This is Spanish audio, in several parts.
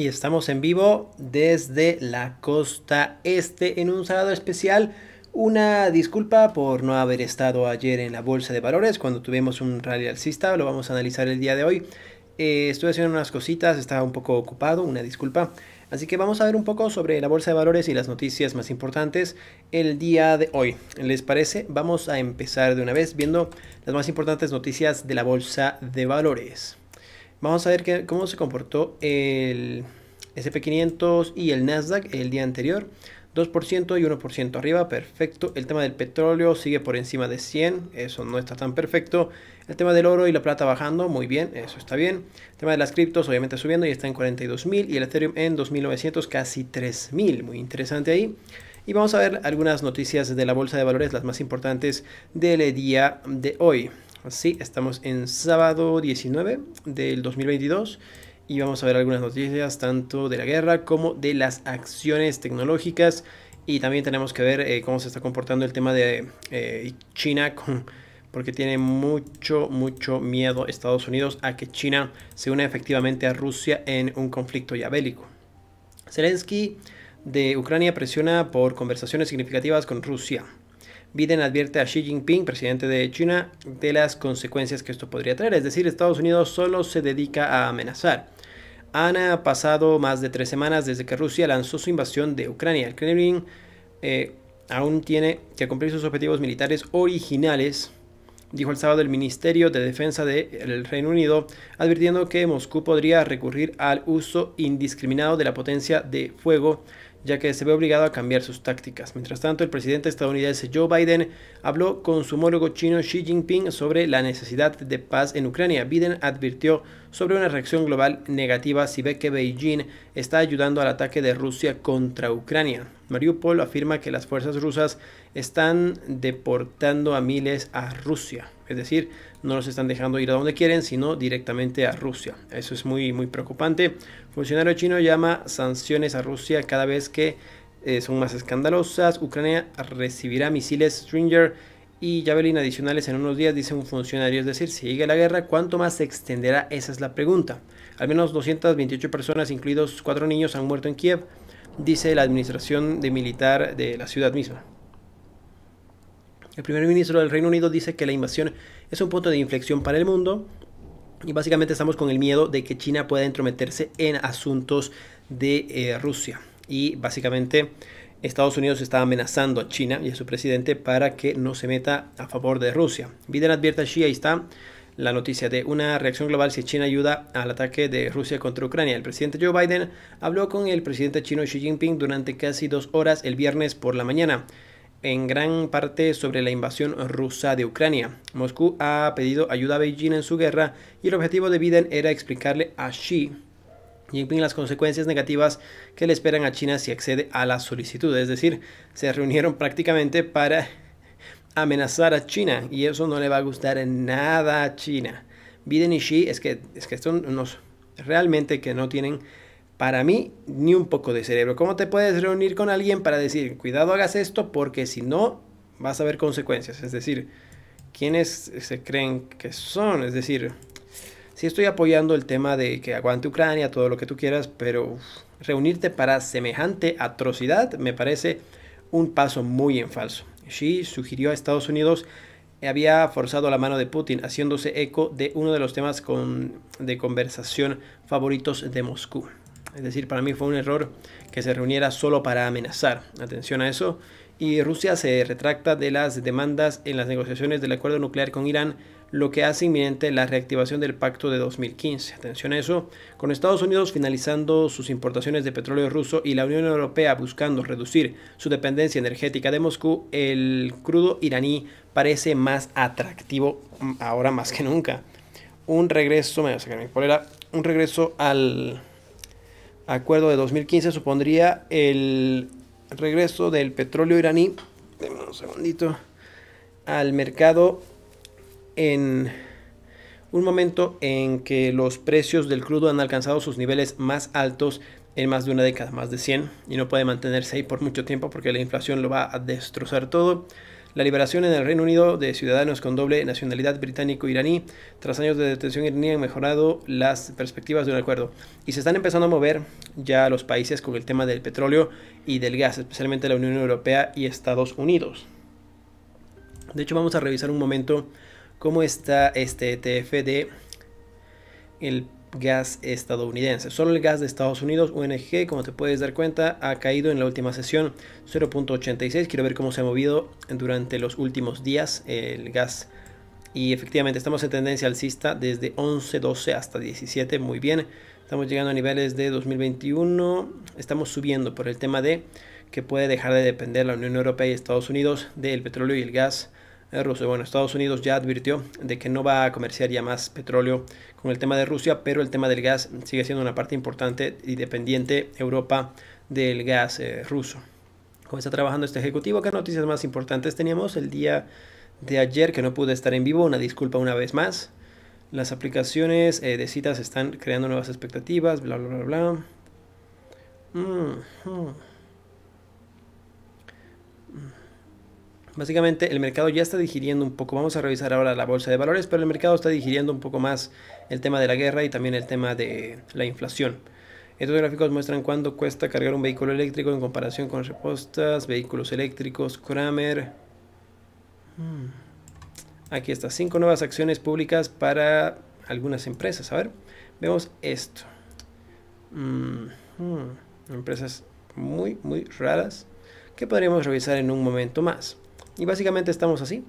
y estamos en vivo desde la costa este en un sábado especial. Una disculpa por no haber estado ayer en la bolsa de valores cuando tuvimos un rally alcista, lo vamos a analizar el día de hoy. Eh, estuve haciendo unas cositas, estaba un poco ocupado, una disculpa. Así que vamos a ver un poco sobre la bolsa de valores y las noticias más importantes el día de hoy. ¿Les parece? Vamos a empezar de una vez viendo las más importantes noticias de la bolsa de valores. Vamos a ver cómo se comportó el SP500 y el Nasdaq el día anterior. 2% y 1% arriba, perfecto. El tema del petróleo sigue por encima de 100, eso no está tan perfecto. El tema del oro y la plata bajando, muy bien, eso está bien. El tema de las criptos obviamente subiendo y está en 42.000 y el Ethereum en 2.900, casi 3.000, muy interesante ahí. Y vamos a ver algunas noticias de la bolsa de valores, las más importantes del día de hoy. Así, estamos en sábado 19 del 2022 y vamos a ver algunas noticias tanto de la guerra como de las acciones tecnológicas y también tenemos que ver eh, cómo se está comportando el tema de eh, China con, porque tiene mucho, mucho miedo Estados Unidos a que China se une efectivamente a Rusia en un conflicto ya bélico. Zelensky de Ucrania presiona por conversaciones significativas con Rusia. Biden advierte a Xi Jinping, presidente de China, de las consecuencias que esto podría traer. Es decir, Estados Unidos solo se dedica a amenazar. Han pasado más de tres semanas desde que Rusia lanzó su invasión de Ucrania. El Kremlin eh, aún tiene que cumplir sus objetivos militares originales, dijo el sábado el Ministerio de Defensa del Reino Unido, advirtiendo que Moscú podría recurrir al uso indiscriminado de la potencia de fuego ya que se ve obligado a cambiar sus tácticas. Mientras tanto, el presidente estadounidense Joe Biden habló con su homólogo chino Xi Jinping sobre la necesidad de paz en Ucrania. Biden advirtió sobre una reacción global negativa si ve que Beijing está ayudando al ataque de Rusia contra Ucrania. Mariupol afirma que las fuerzas rusas están deportando a miles a Rusia, es decir, no los están dejando ir a donde quieren, sino directamente a Rusia. Eso es muy muy preocupante. Funcionario chino llama sanciones a Rusia cada vez que eh, son más escandalosas. Ucrania recibirá misiles Stringer y Javelin adicionales en unos días, dice un funcionario. Es decir, si llega la guerra, ¿cuánto más se extenderá? Esa es la pregunta. Al menos 228 personas, incluidos cuatro niños, han muerto en Kiev, dice la administración de militar de la ciudad misma. El primer ministro del Reino Unido dice que la invasión es un punto de inflexión para el mundo y básicamente estamos con el miedo de que China pueda entrometerse en asuntos de eh, Rusia. Y básicamente Estados Unidos está amenazando a China y a su presidente para que no se meta a favor de Rusia. Biden advierte a Xi, ahí está la noticia de una reacción global si China ayuda al ataque de Rusia contra Ucrania. El presidente Joe Biden habló con el presidente chino Xi Jinping durante casi dos horas el viernes por la mañana, en gran parte sobre la invasión rusa de Ucrania. Moscú ha pedido ayuda a Beijing en su guerra y el objetivo de Biden era explicarle a Xi y Jinping las consecuencias negativas que le esperan a China si accede a la solicitud. Es decir, se reunieron prácticamente para amenazar a China y eso no le va a gustar en nada a China. Biden y Xi es que, es que son unos realmente que no tienen para mí ni un poco de cerebro. ¿Cómo te puedes reunir con alguien para decir, cuidado hagas esto porque si no vas a ver consecuencias? Es decir, ¿quiénes se creen que son? Es decir, sí estoy apoyando el tema de que aguante Ucrania, todo lo que tú quieras, pero reunirte para semejante atrocidad me parece un paso muy en falso. Xi sugirió a Estados Unidos que había forzado la mano de Putin, haciéndose eco de uno de los temas de conversación favoritos de Moscú. Es decir, para mí fue un error que se reuniera solo para amenazar. Atención a eso. Y Rusia se retracta de las demandas en las negociaciones del acuerdo nuclear con Irán lo que hace inminente la reactivación del pacto de 2015. Atención a eso, con Estados Unidos finalizando sus importaciones de petróleo ruso y la Unión Europea buscando reducir su dependencia energética de Moscú, el crudo iraní parece más atractivo mm, ahora más que nunca. Un regreso, un regreso al acuerdo de 2015 supondría el regreso del petróleo iraní, un segundito, al mercado en un momento en que los precios del crudo han alcanzado sus niveles más altos en más de una década, más de 100, y no puede mantenerse ahí por mucho tiempo porque la inflación lo va a destrozar todo. La liberación en el Reino Unido de ciudadanos con doble nacionalidad británico-iraní e tras años de detención iraní han mejorado las perspectivas de un acuerdo y se están empezando a mover ya los países con el tema del petróleo y del gas, especialmente la Unión Europea y Estados Unidos. De hecho, vamos a revisar un momento cómo está este e TFD el gas estadounidense. Solo el gas de Estados Unidos, UNG, como te puedes dar cuenta, ha caído en la última sesión 0.86. Quiero ver cómo se ha movido durante los últimos días el gas. Y efectivamente estamos en tendencia alcista desde 11, 12 hasta 17. Muy bien. Estamos llegando a niveles de 2021. Estamos subiendo por el tema de que puede dejar de depender la Unión Europea y Estados Unidos del petróleo y el gas eh, bueno, Estados Unidos ya advirtió de que no va a comerciar ya más petróleo con el tema de Rusia, pero el tema del gas sigue siendo una parte importante y dependiente Europa del gas eh, ruso. ¿Cómo está trabajando este ejecutivo? ¿Qué noticias más importantes teníamos el día de ayer que no pude estar en vivo? Una disculpa una vez más. Las aplicaciones eh, de citas están creando nuevas expectativas, bla, bla, bla, bla. Mm, mm. Básicamente el mercado ya está digiriendo un poco, vamos a revisar ahora la bolsa de valores, pero el mercado está digiriendo un poco más el tema de la guerra y también el tema de la inflación. Estos gráficos muestran cuánto cuesta cargar un vehículo eléctrico en comparación con repostas, vehículos eléctricos, Kramer. Hmm. Aquí está, cinco nuevas acciones públicas para algunas empresas. A ver, vemos esto. Hmm, hmm, empresas muy, muy raras que podríamos revisar en un momento más. Y básicamente estamos así.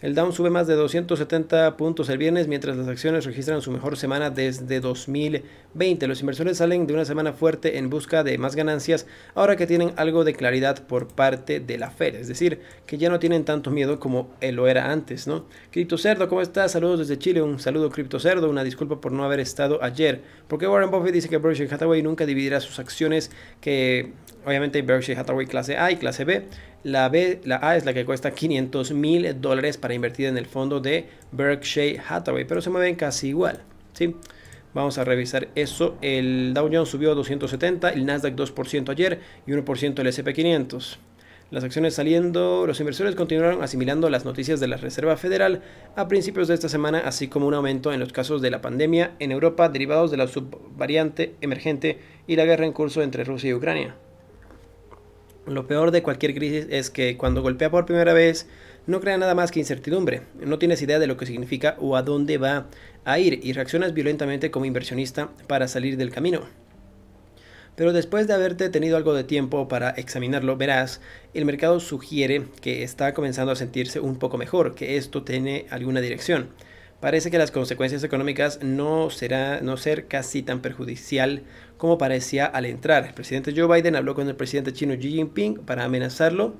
El Dow sube más de 270 puntos el viernes, mientras las acciones registran su mejor semana desde 2020. Los inversores salen de una semana fuerte en busca de más ganancias, ahora que tienen algo de claridad por parte de la Fed, es decir, que ya no tienen tanto miedo como lo era antes, ¿no? Cripto Cerdo, ¿cómo estás? Saludos desde Chile, un saludo Cripto Cerdo, una disculpa por no haber estado ayer. Porque Warren Buffett dice que Berkshire Hathaway nunca dividirá sus acciones que obviamente Berkshire Hathaway clase A y clase B, la, A es la que cuesta 500 mil dólares para invertir en el fondo de Berkshire Hathaway, pero se mueven casi igual. ¿sí? Vamos a revisar eso. El Dow Jones subió 270, el Nasdaq 2% ayer y 1% el SP500. Las acciones saliendo, los inversores continuaron asimilando las noticias de la Reserva Federal a principios de esta semana, así como un aumento en los casos de la pandemia en Europa derivados de la subvariante emergente y la guerra en curso entre Rusia y Ucrania. Lo peor de cualquier crisis es que cuando golpea por primera vez no crea nada más que incertidumbre, no tienes idea de lo que significa o a dónde va a ir y reaccionas violentamente como inversionista para salir del camino. Pero después de haberte tenido algo de tiempo para examinarlo, verás, el mercado sugiere que está comenzando a sentirse un poco mejor, que esto tiene alguna dirección parece que las consecuencias económicas no serán no ser casi tan perjudicial como parecía al entrar. El presidente Joe Biden habló con el presidente chino Xi Jinping para amenazarlo.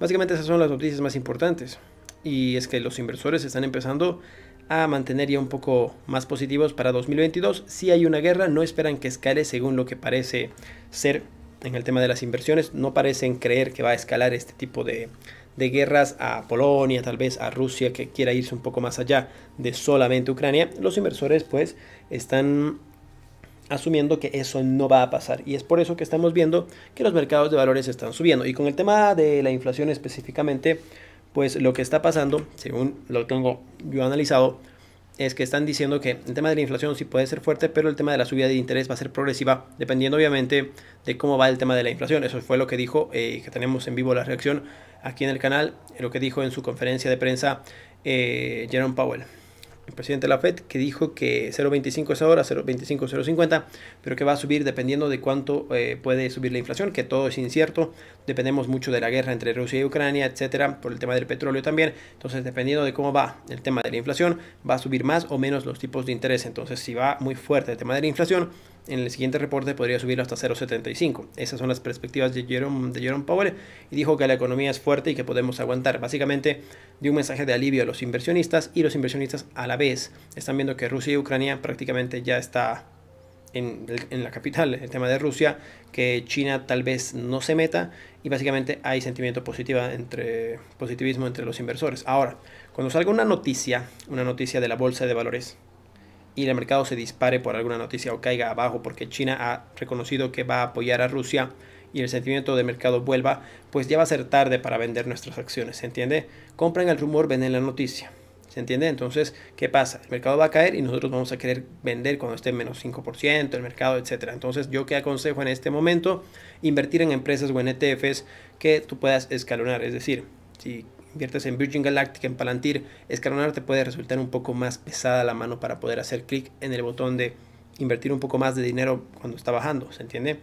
Básicamente esas son las noticias más importantes. Y es que los inversores están empezando a mantener ya un poco más positivos para 2022. Si hay una guerra, no esperan que escale según lo que parece ser en el tema de las inversiones. No parecen creer que va a escalar este tipo de, de guerras a Polonia, tal vez a Rusia, que quiera irse un poco más allá de solamente Ucrania, los inversores pues están asumiendo que eso no va a pasar. Y es por eso que estamos viendo que los mercados de valores están subiendo. Y con el tema de la inflación específicamente, pues lo que está pasando, según lo tengo yo analizado, es que están diciendo que el tema de la inflación sí puede ser fuerte, pero el tema de la subida de interés va a ser progresiva, dependiendo obviamente de cómo va el tema de la inflación. Eso fue lo que dijo, y eh, que tenemos en vivo la reacción aquí en el canal, lo que dijo en su conferencia de prensa eh, Jerome Powell el presidente de la Fed, que dijo que 0.25 es ahora, 0.25, 0.50, pero que va a subir dependiendo de cuánto eh, puede subir la inflación, que todo es incierto, dependemos mucho de la guerra entre Rusia y Ucrania, etcétera, por el tema del petróleo también, entonces dependiendo de cómo va el tema de la inflación, va a subir más o menos los tipos de interés, entonces si va muy fuerte el tema de la inflación, en el siguiente reporte podría subirlo hasta 0,75. Esas son las perspectivas de Jerome, de Powell y dijo que la economía es fuerte y que podemos aguantar. Básicamente dio un mensaje de alivio a los inversionistas y los inversionistas a la vez están viendo que Rusia y Ucrania prácticamente ya está en, la capital, el tema de Rusia, que China tal vez no se meta y básicamente hay sentimiento positivo entre, positivismo entre los inversores. Ahora, cuando salga una noticia, una noticia de la bolsa de valores, y el mercado se dispare por alguna noticia o caiga abajo porque China ha reconocido que va a apoyar a Rusia y el sentimiento de mercado vuelva, pues ya va a ser tarde para vender nuestras acciones, ¿se entiende? Compran el rumor, venden la noticia. ¿Se entiende? Entonces, ¿qué pasa? El mercado va a caer y nosotros vamos a querer vender cuando esté en menos 5%, el mercado, etc. Entonces, yo que aconsejo en este momento, invertir en empresas o en ETFs que tú puedas escalonar. Es decir, si inviertes en Virgin Galactic, en Palantir, escalonar te puede resultar un poco más pesada la mano para poder hacer clic en el botón de invertir un poco más de dinero cuando está bajando, ¿se entiende?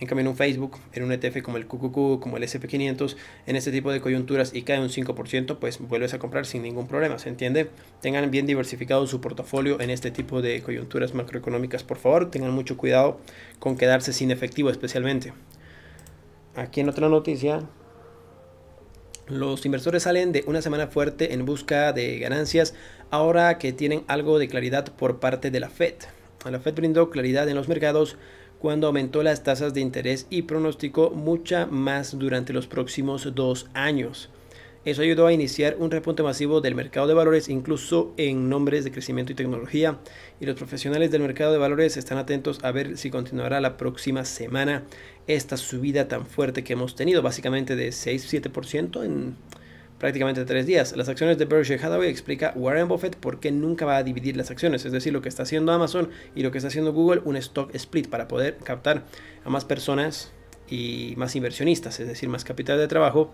En cambio, en un Facebook, en un ETF como el QQQ, como el SP500, en este tipo de coyunturas y cae un 5%, pues vuelves a comprar sin ningún problema, ¿se entiende? Tengan bien diversificado su portafolio en este tipo de coyunturas macroeconómicas, por favor. Tengan mucho cuidado con quedarse sin efectivo, especialmente. Aquí en otra noticia, los inversores salen de una semana fuerte en busca de ganancias ahora que tienen algo de claridad por parte de la Fed. La Fed brindó claridad en los mercados cuando aumentó las tasas de interés y pronosticó mucha más durante los próximos dos años. Eso ayudó a iniciar un repunte masivo del mercado de valores, incluso en nombres de crecimiento y tecnología. Y los profesionales del mercado de valores están atentos a ver si continuará la próxima semana esta subida tan fuerte que hemos tenido, básicamente de 6-7% en prácticamente tres días. Las acciones de Berkshire Hathaway explica Warren Buffett por qué nunca va a dividir las acciones, es decir, lo que está haciendo Amazon y lo que está haciendo Google, un stock split para poder captar a más personas y más inversionistas, es decir, más capital de trabajo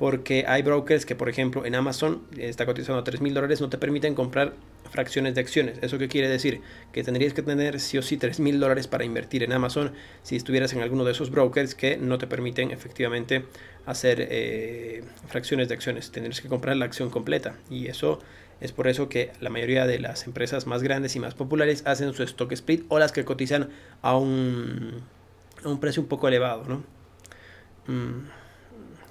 porque hay brokers que, por ejemplo, en Amazon está cotizando a $3,000, dólares, no te permiten comprar fracciones de acciones. ¿Eso qué quiere decir? Que tendrías que tener sí o sí $3,000 dólares para invertir en Amazon si estuvieras en alguno de esos brokers que no te permiten efectivamente hacer eh, fracciones de acciones. Tendrías que comprar la acción completa y eso es por eso que la mayoría de las empresas más grandes y más populares hacen su stock split o las que cotizan a un, un precio un poco elevado, ¿no? Mm.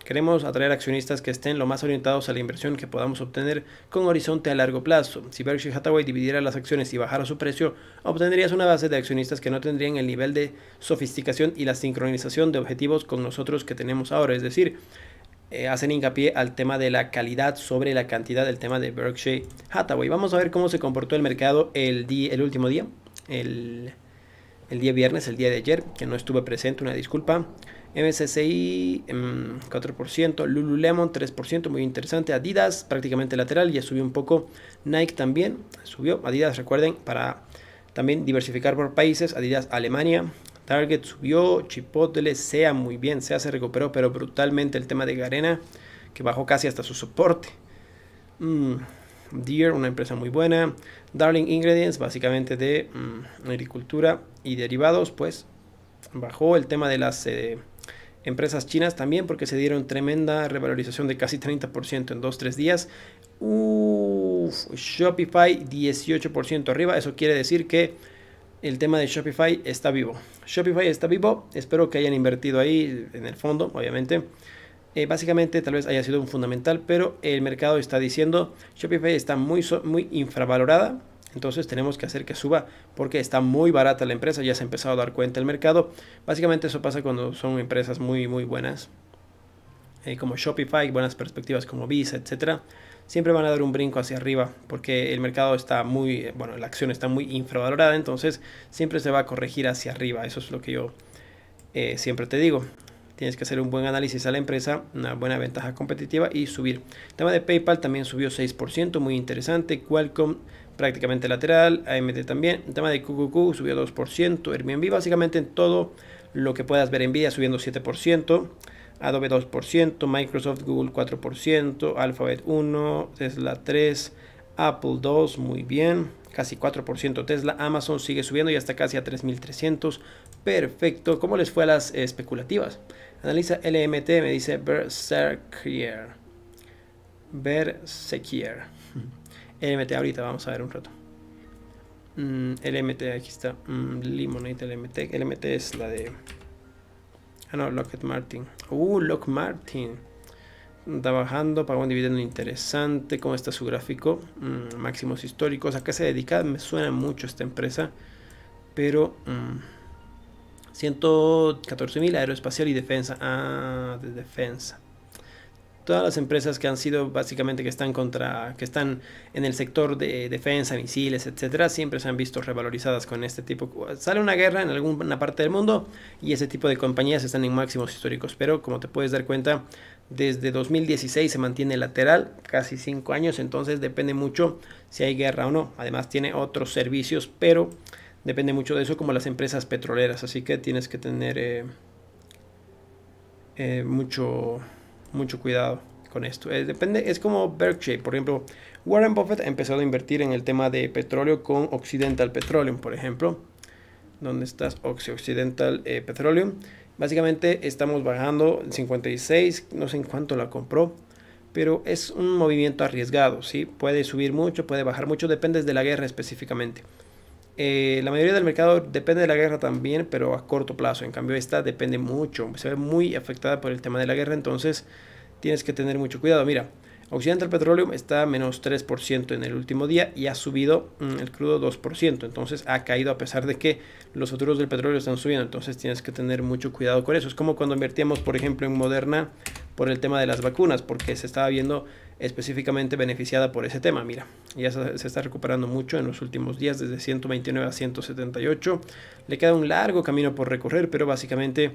Queremos atraer accionistas que estén lo más orientados a la inversión que podamos obtener con horizonte a largo plazo. Si Berkshire Hathaway dividiera las acciones y bajara su precio, obtendrías una base de accionistas que no tendrían el nivel de sofisticación y la sincronización de objetivos con nosotros que tenemos ahora. Es decir, eh, hacen hincapié al tema de la calidad sobre la cantidad del tema de Berkshire Hathaway. Vamos a ver cómo se comportó el mercado el, el último día, el, el día viernes, el día de ayer, que no estuve presente, una disculpa. MSCI em, 4%, Lululemon 3%, muy interesante, Adidas prácticamente lateral, ya subió un poco, Nike también subió, Adidas recuerden para también diversificar por países, Adidas Alemania, Target subió, Chipotle, SEA muy bien, SEA se recuperó, pero brutalmente el tema de Garena, que bajó casi hasta su soporte. Mm, Deer, una empresa muy buena. Darling Ingredients, básicamente de mm, agricultura y derivados, pues bajó el tema de las... Eh, Empresas chinas también porque se dieron tremenda revalorización de casi 30% en 2-3 días. Shopify 18% arriba. Eso quiere decir que el tema de Shopify está vivo. Shopify está vivo. Espero que hayan invertido ahí en el fondo, obviamente. Eh, básicamente tal vez haya sido un fundamental, pero el mercado está diciendo Shopify está muy, muy infravalorada entonces tenemos que hacer que suba porque está muy barata la empresa, ya se ha empezado a dar cuenta el mercado. Básicamente eso pasa cuando son empresas muy muy buenas, eh, como Shopify, buenas perspectivas como Visa, etcétera. Siempre van a dar un brinco hacia arriba porque el mercado está muy, eh, bueno, la acción está muy infravalorada, entonces siempre se va a corregir hacia arriba. Eso es lo que yo eh, siempre te digo tienes que hacer un buen análisis a la empresa, una buena ventaja competitiva y subir. El tema de PayPal también subió 6%, muy interesante. Qualcomm prácticamente lateral, AMT también, el tema de QQQ subió 2%, Airbnb básicamente en todo lo que puedas ver, en Nvidia subiendo 7%, Adobe 2%, Microsoft, Google 4%, Alphabet 1, Tesla 3, Apple 2, muy bien, casi 4% Tesla, Amazon sigue subiendo y hasta casi a 3.300, perfecto, ¿cómo les fue a las especulativas? Analiza LMT, me dice Berserkier. Berserkier. LMT ahorita, vamos a ver un rato. Mm, LMT, aquí está. Mm, LIMONATE, LMT. LMT es la de. Ah, no, Lockheed Martin. Uh, Lock Martin. Está bajando, pagó un dividendo interesante. ¿Cómo está su gráfico? Mm, máximos históricos. ¿A qué se dedica? Me suena mucho esta empresa. Pero. mil, aeroespacial y defensa. Ah, de defensa todas las empresas que han sido básicamente que están contra, que están en el sector de defensa, misiles, etcétera, siempre se han visto revalorizadas con este tipo. Sale una guerra en alguna parte del mundo y ese tipo de compañías están en máximos históricos, pero como te puedes dar cuenta, desde 2016 se mantiene lateral, casi 5 años, entonces depende mucho si hay guerra o no. Además tiene otros servicios, pero depende mucho de eso, como las empresas petroleras, así que tienes que tener eh, eh, mucho mucho cuidado con esto. Eh, depende, es como Berkshire, por ejemplo, Warren Buffett ha empezado a invertir en el tema de petróleo con Occidental Petroleum, por ejemplo. ¿Dónde estás? Occidental eh, Petroleum. Básicamente estamos bajando 56, no sé en cuánto la compró, pero es un movimiento arriesgado, ¿sí? Puede subir mucho, puede bajar mucho, depende de la guerra específicamente. Eh, la mayoría del mercado depende de la guerra también, pero a corto plazo. En cambio, esta depende mucho, se ve muy afectada por el tema de la guerra, entonces tienes que tener mucho cuidado. Mira, Occidente del petróleo está a menos 3% en el último día y ha subido mm, el crudo 2%. Entonces ha caído a pesar de que los futuros del petróleo están subiendo. Entonces tienes que tener mucho cuidado con eso. Es como cuando invertíamos, por ejemplo, en Moderna por el tema de las vacunas, porque se estaba viendo específicamente beneficiada por ese tema. Mira, ya se, está recuperando mucho en los últimos días, desde 129 a 178. Le queda un largo camino por recorrer, pero básicamente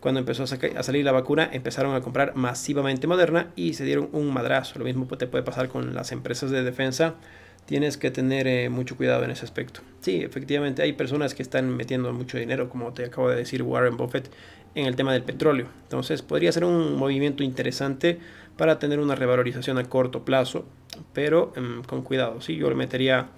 cuando empezó a, salir la vacuna, empezaron a comprar masivamente Moderna y se dieron un madrazo. Lo mismo te puede pasar con las empresas de defensa. Tienes que tener eh, mucho cuidado en ese aspecto. Sí, efectivamente, hay personas que están metiendo mucho dinero, como te acabo de decir Warren Buffett, en el tema del petróleo. Entonces, podría ser un movimiento interesante para tener una revalorización a corto plazo, pero em, con cuidado. ¿sí? Yo le metería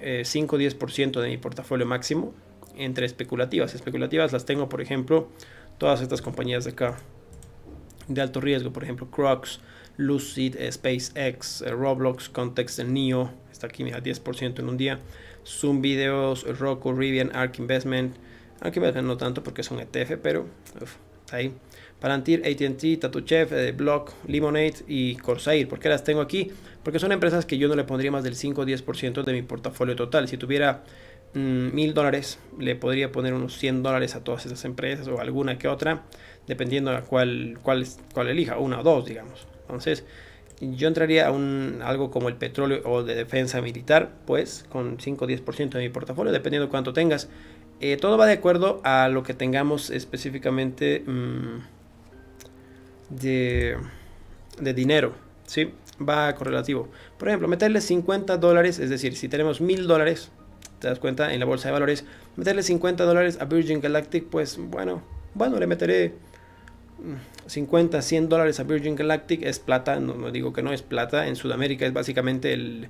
5 eh, o 10% de mi portafolio máximo entre especulativas. Especulativas las tengo, por ejemplo, todas estas compañías de acá de alto riesgo, por ejemplo, Crocs, Lucid, eh, SpaceX, eh, Roblox, Context, NEO, está aquí, mira, 10% en un día, Zoom Videos, Roku, Rivian, Ark Investment, Ark Investment no tanto porque son ETF, pero ahí. Palantir, ATT, TatuChef, eh, Block, Limonade y Corsair. ¿Por qué las tengo aquí? Porque son empresas que yo no le pondría más del 5 o 10% de mi portafolio total. Si tuviera mm, mil dólares, le podría poner unos 100 dólares a todas esas empresas o alguna que otra, dependiendo a cuál, cuál elija, una o dos, digamos. Entonces, yo entraría a un, algo como el petróleo o de defensa militar, pues con 5 o 10% de mi portafolio, dependiendo cuánto tengas. Eh, todo va de acuerdo a lo que tengamos específicamente. Mm, de, dinero, ¿sí? Va correlativo. Por ejemplo, meterle 50 dólares, es decir, si tenemos 1000 dólares, te das cuenta, en la bolsa de valores, meterle 50 dólares a Virgin Galactic, pues bueno, bueno, le meteré 50, mm, 100 dólares a Virgin Galactic, es plata, no, digo que no es plata, en Sudamérica es básicamente el...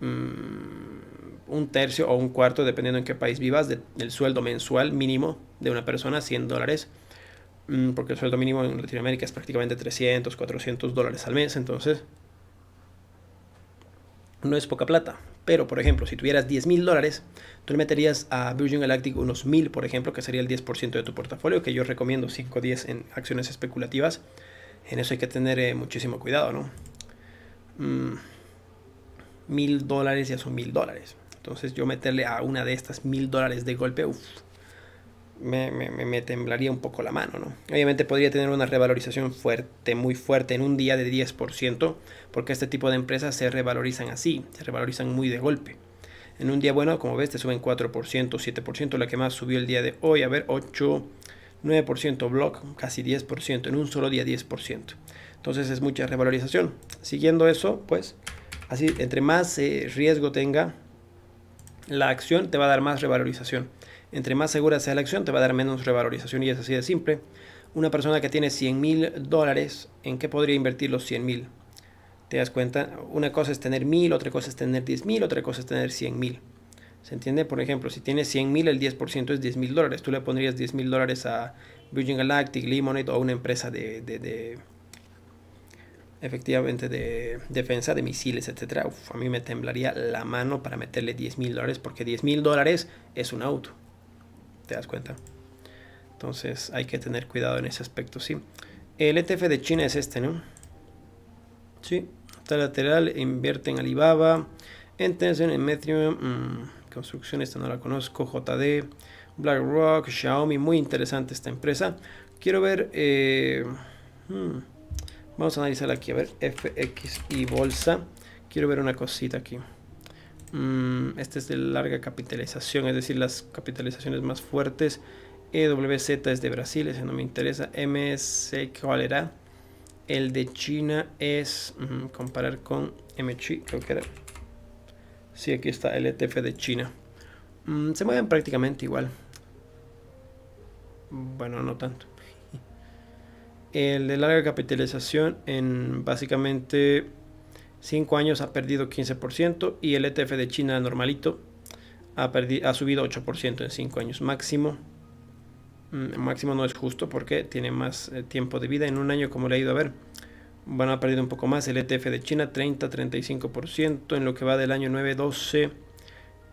Mm, un tercio o un cuarto, dependiendo en qué país vivas, del sueldo mensual mínimo de una persona, 100 dólares. Mm, porque el sueldo mínimo en Latinoamérica es prácticamente 300, 400 dólares al mes, entonces no es poca plata. Pero, por ejemplo, si tuvieras 10 mil dólares, tú le meterías a Virgin Galactic unos mil, por ejemplo, que sería el 10% de tu portafolio, que yo recomiendo 5 o 10 en acciones especulativas. En eso hay que tener eh, muchísimo cuidado, ¿no? Mm, mil dólares ya son mil dólares. Entonces yo meterle a una de estas mil dólares de golpe, uff me, temblaría un poco la mano, ¿no? Obviamente podría tener una revalorización fuerte, muy fuerte, en un día de 10%, porque este tipo de empresas se revalorizan así, se revalorizan muy de golpe. En un día bueno, como ves, te suben 4%, 7%, la que más subió el día de hoy, a ver, 8, 9% block, casi 10%, en un solo día 10%. Entonces es mucha revalorización. Siguiendo eso, pues, así, entre más eh, riesgo tenga la acción, te va a dar más revalorización. Entre más segura sea la acción, te va a dar menos revalorización y es así de simple. Una persona que tiene 100 mil dólares, ¿en qué podría invertir los 100 mil? ¿Te das cuenta? Una cosa es tener mil, otra cosa es tener 10 mil, otra cosa es tener 100 mil. ¿Se entiende? Por ejemplo, si tienes 100 mil, el 10% es 10 mil dólares. Tú le pondrías 10 mil dólares a Virgin Galactic, Lemonade o una empresa de, efectivamente de defensa de misiles, etcétera, a mí me temblaría la mano para meterle 10 mil dólares, porque 10 mil dólares es un auto. ¿Te das cuenta? Entonces hay que tener cuidado en ese aspecto, sí. El ETF de China es este, ¿no? Sí, está lateral, invierte en Alibaba, en Tencent, en Metrium, mm, construcción, esta no la conozco, JD, BlackRock, Xiaomi, muy interesante esta empresa. Quiero ver, eh, hmm, vamos a analizar aquí, a ver, FX y bolsa. Quiero ver una cosita aquí. Mm, este es de larga capitalización, es decir, las capitalizaciones más fuertes. EWZ es de Brasil, ese no me interesa. MSC, ¿cuál era? El de China es comparar con MCHI, creo que era. Sí, aquí está el ETF de China. Mm, se mueven prácticamente igual. Bueno, no tanto. El de larga capitalización en básicamente 5 años ha perdido 15% y el ETF de China normalito ha, perdido, ha subido 8% en 5 años máximo. Mm, máximo no es justo porque tiene más eh, tiempo de vida. En un año, como le ha ido a ver, van a perdido un poco más. El ETF de China 30-35%. En lo que va del año 9-12,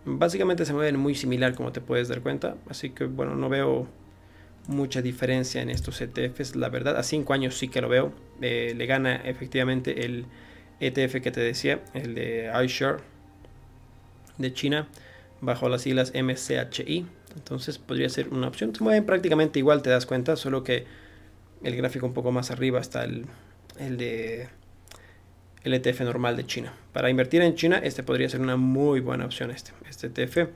básicamente se mueven muy similar, como te puedes dar cuenta. Así que bueno, no veo mucha diferencia en estos ETFs. La verdad, a 5 años sí que lo veo. Eh, le gana efectivamente el ETF que te decía, el de iShare de China, bajo las siglas MCHI. Entonces podría ser una opción. Se mueven prácticamente igual, te das cuenta, solo que el gráfico un poco más arriba está el, de el ETF normal de China. Para invertir en China, este podría ser una muy buena opción, este, este ETF.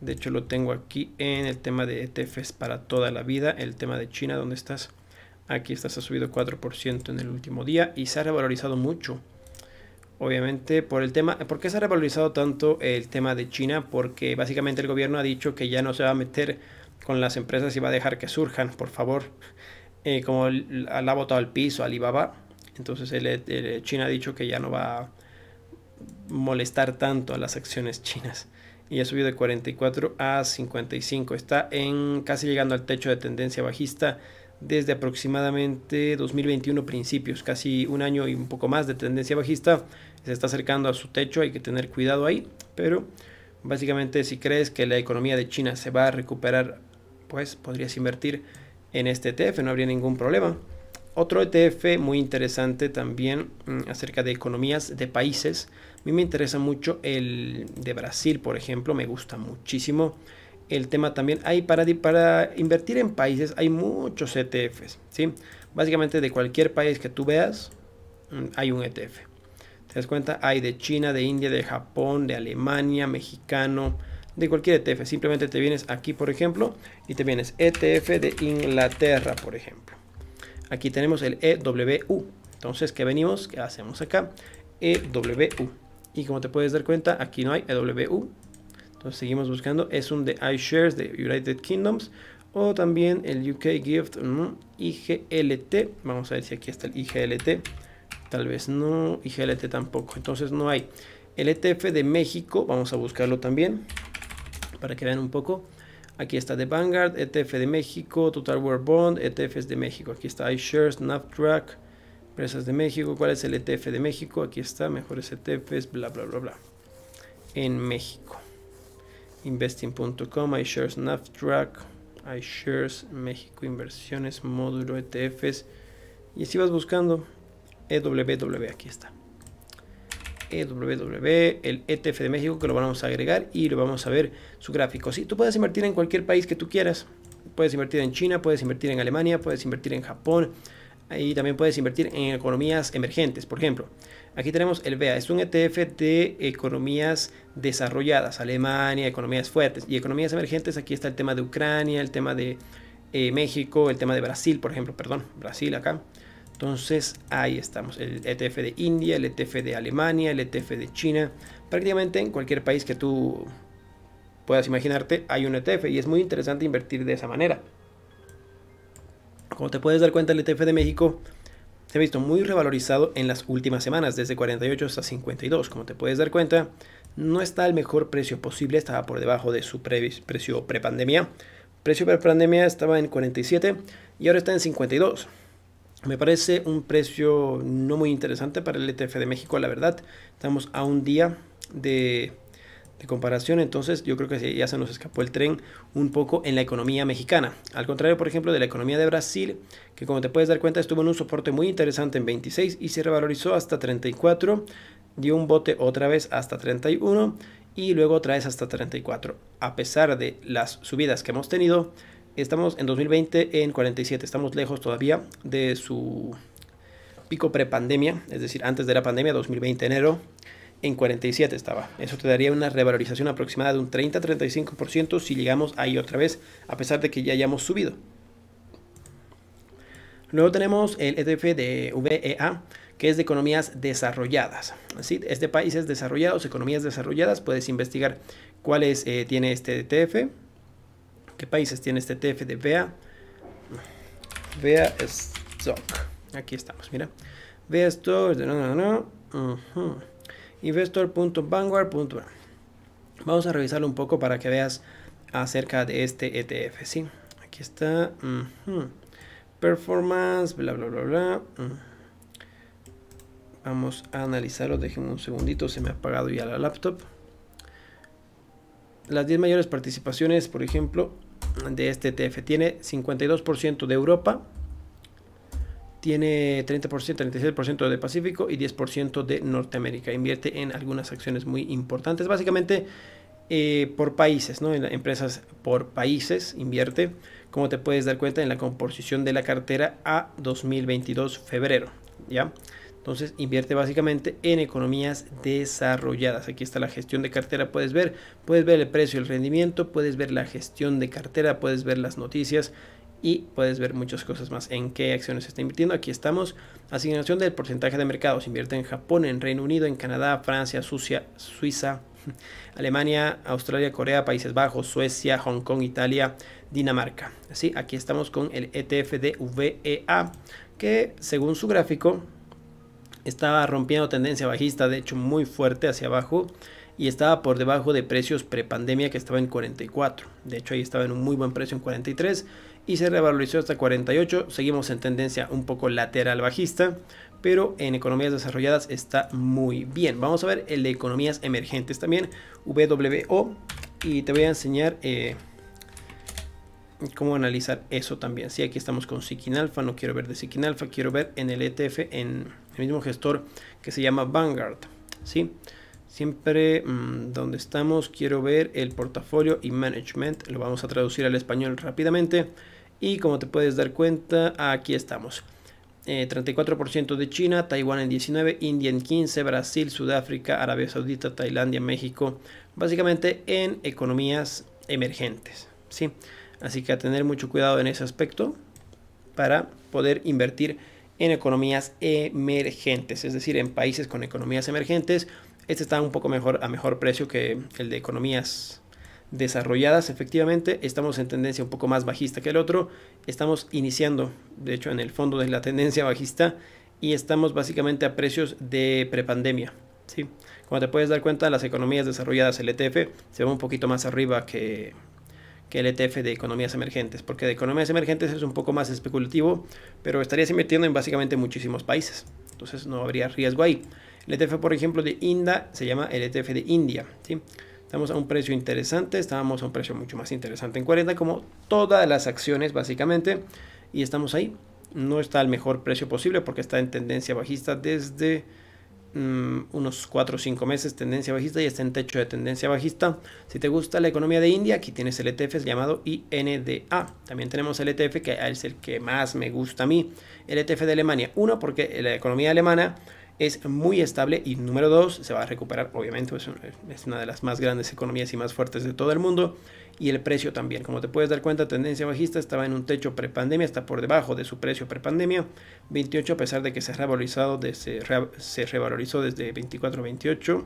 De hecho, lo tengo aquí en el tema de ETFs para toda la vida. El tema de China, ¿dónde estás? Aquí estás, ha subido 4% en el último día y se ha revalorizado mucho obviamente por el tema, ¿por qué se ha revalorizado tanto el tema de China? Porque básicamente el gobierno ha dicho que ya no se va a meter con las empresas y va a dejar que surjan, por favor, eh, como la ha botado al piso Alibaba, entonces el, China ha dicho que ya no va a molestar tanto a las acciones chinas. Y ha subido de 44 a 55. Está en casi llegando al techo de tendencia bajista desde aproximadamente 2021 principios, casi un año y un poco más de tendencia bajista, se está acercando a su techo, hay que tener cuidado ahí, pero básicamente si crees que la economía de China se va a recuperar, pues podrías invertir en este ETF, no habría ningún problema. Otro ETF muy interesante también mm, acerca de economías de países. A mí me interesa mucho el de Brasil, por ejemplo, me gusta muchísimo el tema también. Hay para, para invertir en países, hay muchos ETFs, Básicamente de cualquier país que tú veas, mm, hay un ETF. ¿Te das cuenta? Hay de China, de India, de Japón, de Alemania, mexicano, de cualquier ETF. Simplemente te vienes aquí, por ejemplo, y te vienes ETF de Inglaterra, por ejemplo. Aquí tenemos el EWU. Entonces, ¿qué venimos? ¿Qué hacemos acá? EWU. Y como te puedes dar cuenta, aquí no hay EWU, lo seguimos buscando. Es un de iShares de United Kingdoms. O también el UK Gift mm, IGLT. Vamos a ver si aquí está el IGLT. Tal vez no. IGLT tampoco. Entonces no hay. El ETF de México. Vamos a buscarlo también. Para que vean un poco. Aquí está de Vanguard, ETF de México, Total World Bond, ETFs de México. Aquí está iShares, Naptrack, empresas de México. ¿Cuál es el ETF de México? Aquí está, mejores ETFs, bla, bla, bla, bla. En México investing.com, iShares Naftrack, iShares México Inversiones, módulo ETFs. Y si vas buscando EWW, aquí está. EWW, el ETF de México que lo vamos a agregar y lo vamos a ver su gráfico. Si tú puedes invertir en cualquier país que tú quieras, puedes invertir en China, puedes invertir en Alemania, puedes invertir en Japón, Ahí también puedes invertir en economías emergentes, por ejemplo. Aquí tenemos el BEA, es un ETF de economías desarrolladas, Alemania, economías fuertes y economías emergentes. Aquí está el tema de Ucrania, el tema de eh, México, el tema de Brasil, por ejemplo, perdón, Brasil acá. Entonces ahí estamos, el ETF de India, el ETF de Alemania, el ETF de China, prácticamente en cualquier país que tú puedas imaginarte hay un ETF y es muy interesante invertir de esa manera. Como te puedes dar cuenta, el ETF de México se ha visto muy revalorizado en las últimas semanas, desde 48 hasta 52. Como te puedes dar cuenta, no está al mejor precio posible, estaba por debajo de su pre precio prepandemia. Precio prepandemia estaba en 47 y ahora está en 52. Me parece un precio no muy interesante para el ETF de México, la verdad. Estamos a un día de comparación, entonces yo creo que ya se nos escapó el tren un poco en la economía mexicana. Al contrario, por ejemplo, de la economía de Brasil, que como te puedes dar cuenta estuvo en un soporte muy interesante en 26 y se revalorizó hasta 34, dio un bote otra vez hasta 31 y luego otra vez hasta 34. A pesar de las subidas que hemos tenido, estamos en 2020 en 47, estamos lejos todavía de su pico prepandemia, es decir, antes de la pandemia, 2020 enero en 47 estaba. Eso te daría una revalorización aproximada de un 30-35% si llegamos ahí otra vez, a pesar de que ya hayamos subido. Luego tenemos el ETF de VEA, que es de economías desarrolladas. así Es de países desarrollados, economías desarrolladas. Puedes investigar cuáles eh, tiene este ETF, qué países tiene este ETF de VEA. VEA Stock. Aquí estamos, mira. VEA esto No, no, no investor.vanguard.com. E Vamos a revisarlo un poco para que veas acerca de este ETF, ¿sí? Aquí está. Performance, bla, bla, bla, bla. Vamos a analizarlo. Déjenme un segundito, se me ha apagado ya la laptop. Las 10 mayores participaciones, por ejemplo, de este ETF. Tiene 52% de Europa, tiene 30%, 36% de Pacífico y 10% de Norteamérica. Invierte en algunas acciones muy importantes, básicamente eh, por países, ¿no? En empresas por países invierte, como te puedes dar cuenta en la composición de la cartera a 2022 febrero, ¿ya? Entonces invierte básicamente en economías desarrolladas. Aquí está la gestión de cartera, puedes ver, puedes ver el precio, y el rendimiento, puedes ver la gestión de cartera, puedes ver las noticias y puedes ver muchas cosas más en qué acciones se está invirtiendo. Aquí estamos. Asignación del porcentaje de mercados. Invierte en Japón, en Reino Unido, en Canadá, Francia, Suiza, Alemania, Australia, Corea, Países Bajos, Suecia, Hong Kong, Italia, Dinamarca. Así, aquí estamos con el ETF de VEA que según su gráfico estaba rompiendo tendencia bajista, de hecho muy fuerte hacia abajo y estaba por debajo de precios prepandemia que estaba en 44. De hecho ahí estaba en un muy buen precio en 43 y se revalorizó hasta 48. Seguimos en tendencia un poco lateral bajista, pero en economías desarrolladas está muy bien. Vamos a ver el de economías emergentes también, WWO, y te voy a enseñar eh, cómo analizar eso también. Sí, aquí estamos con Sikin Alpha, no quiero ver de Sikin Alpha, quiero ver en el ETF, en el mismo gestor que se llama Vanguard, ¿sí? Siempre mm, donde estamos quiero ver el portafolio y management. Lo vamos a traducir al español rápidamente. Y como te puedes dar cuenta, aquí estamos. 34% eh, de China, Taiwán en 19, India en 15, Brasil, Sudáfrica, Arabia Saudita, Tailandia, México, básicamente en economías emergentes, ¿sí? Así que a tener mucho cuidado en ese aspecto para poder invertir en economías emergentes, es decir, en países con economías emergentes. Este está un poco mejor a mejor precio que el de economías desarrolladas, efectivamente, estamos en tendencia un poco más bajista que el otro, estamos iniciando, de hecho, en el fondo de la tendencia bajista y estamos básicamente a precios de prepandemia. ¿sí? Como te puedes dar cuenta, las economías desarrolladas, el ETF, se va un poquito más arriba que, que el ETF de economías emergentes, porque de economías emergentes es un poco más especulativo, pero estarías invirtiendo en básicamente muchísimos países, entonces no habría riesgo ahí. El ETF, por ejemplo, de India se llama el ETF de India. ¿sí? Estamos a un precio interesante, estábamos a un precio mucho más interesante en 40, como todas las acciones básicamente, y estamos ahí. No está al mejor precio posible porque está en tendencia bajista desde mm, unos 4 o 5 meses, tendencia bajista, y está en techo de tendencia bajista. Si te gusta la economía de India, aquí tienes el ETF es llamado INDA. También tenemos el ETF que es el que más me gusta a mí, el ETF de Alemania. Uno, porque la economía alemana es muy estable y número dos, se va a recuperar, obviamente, pues, es una de las más grandes economías y más fuertes de todo el mundo y el precio también. Como te puedes dar cuenta, tendencia bajista estaba en un techo prepandemia, está por debajo de su precio prepandemia, 28 a pesar de que se, revalorizado desde, se revalorizó desde 24-28.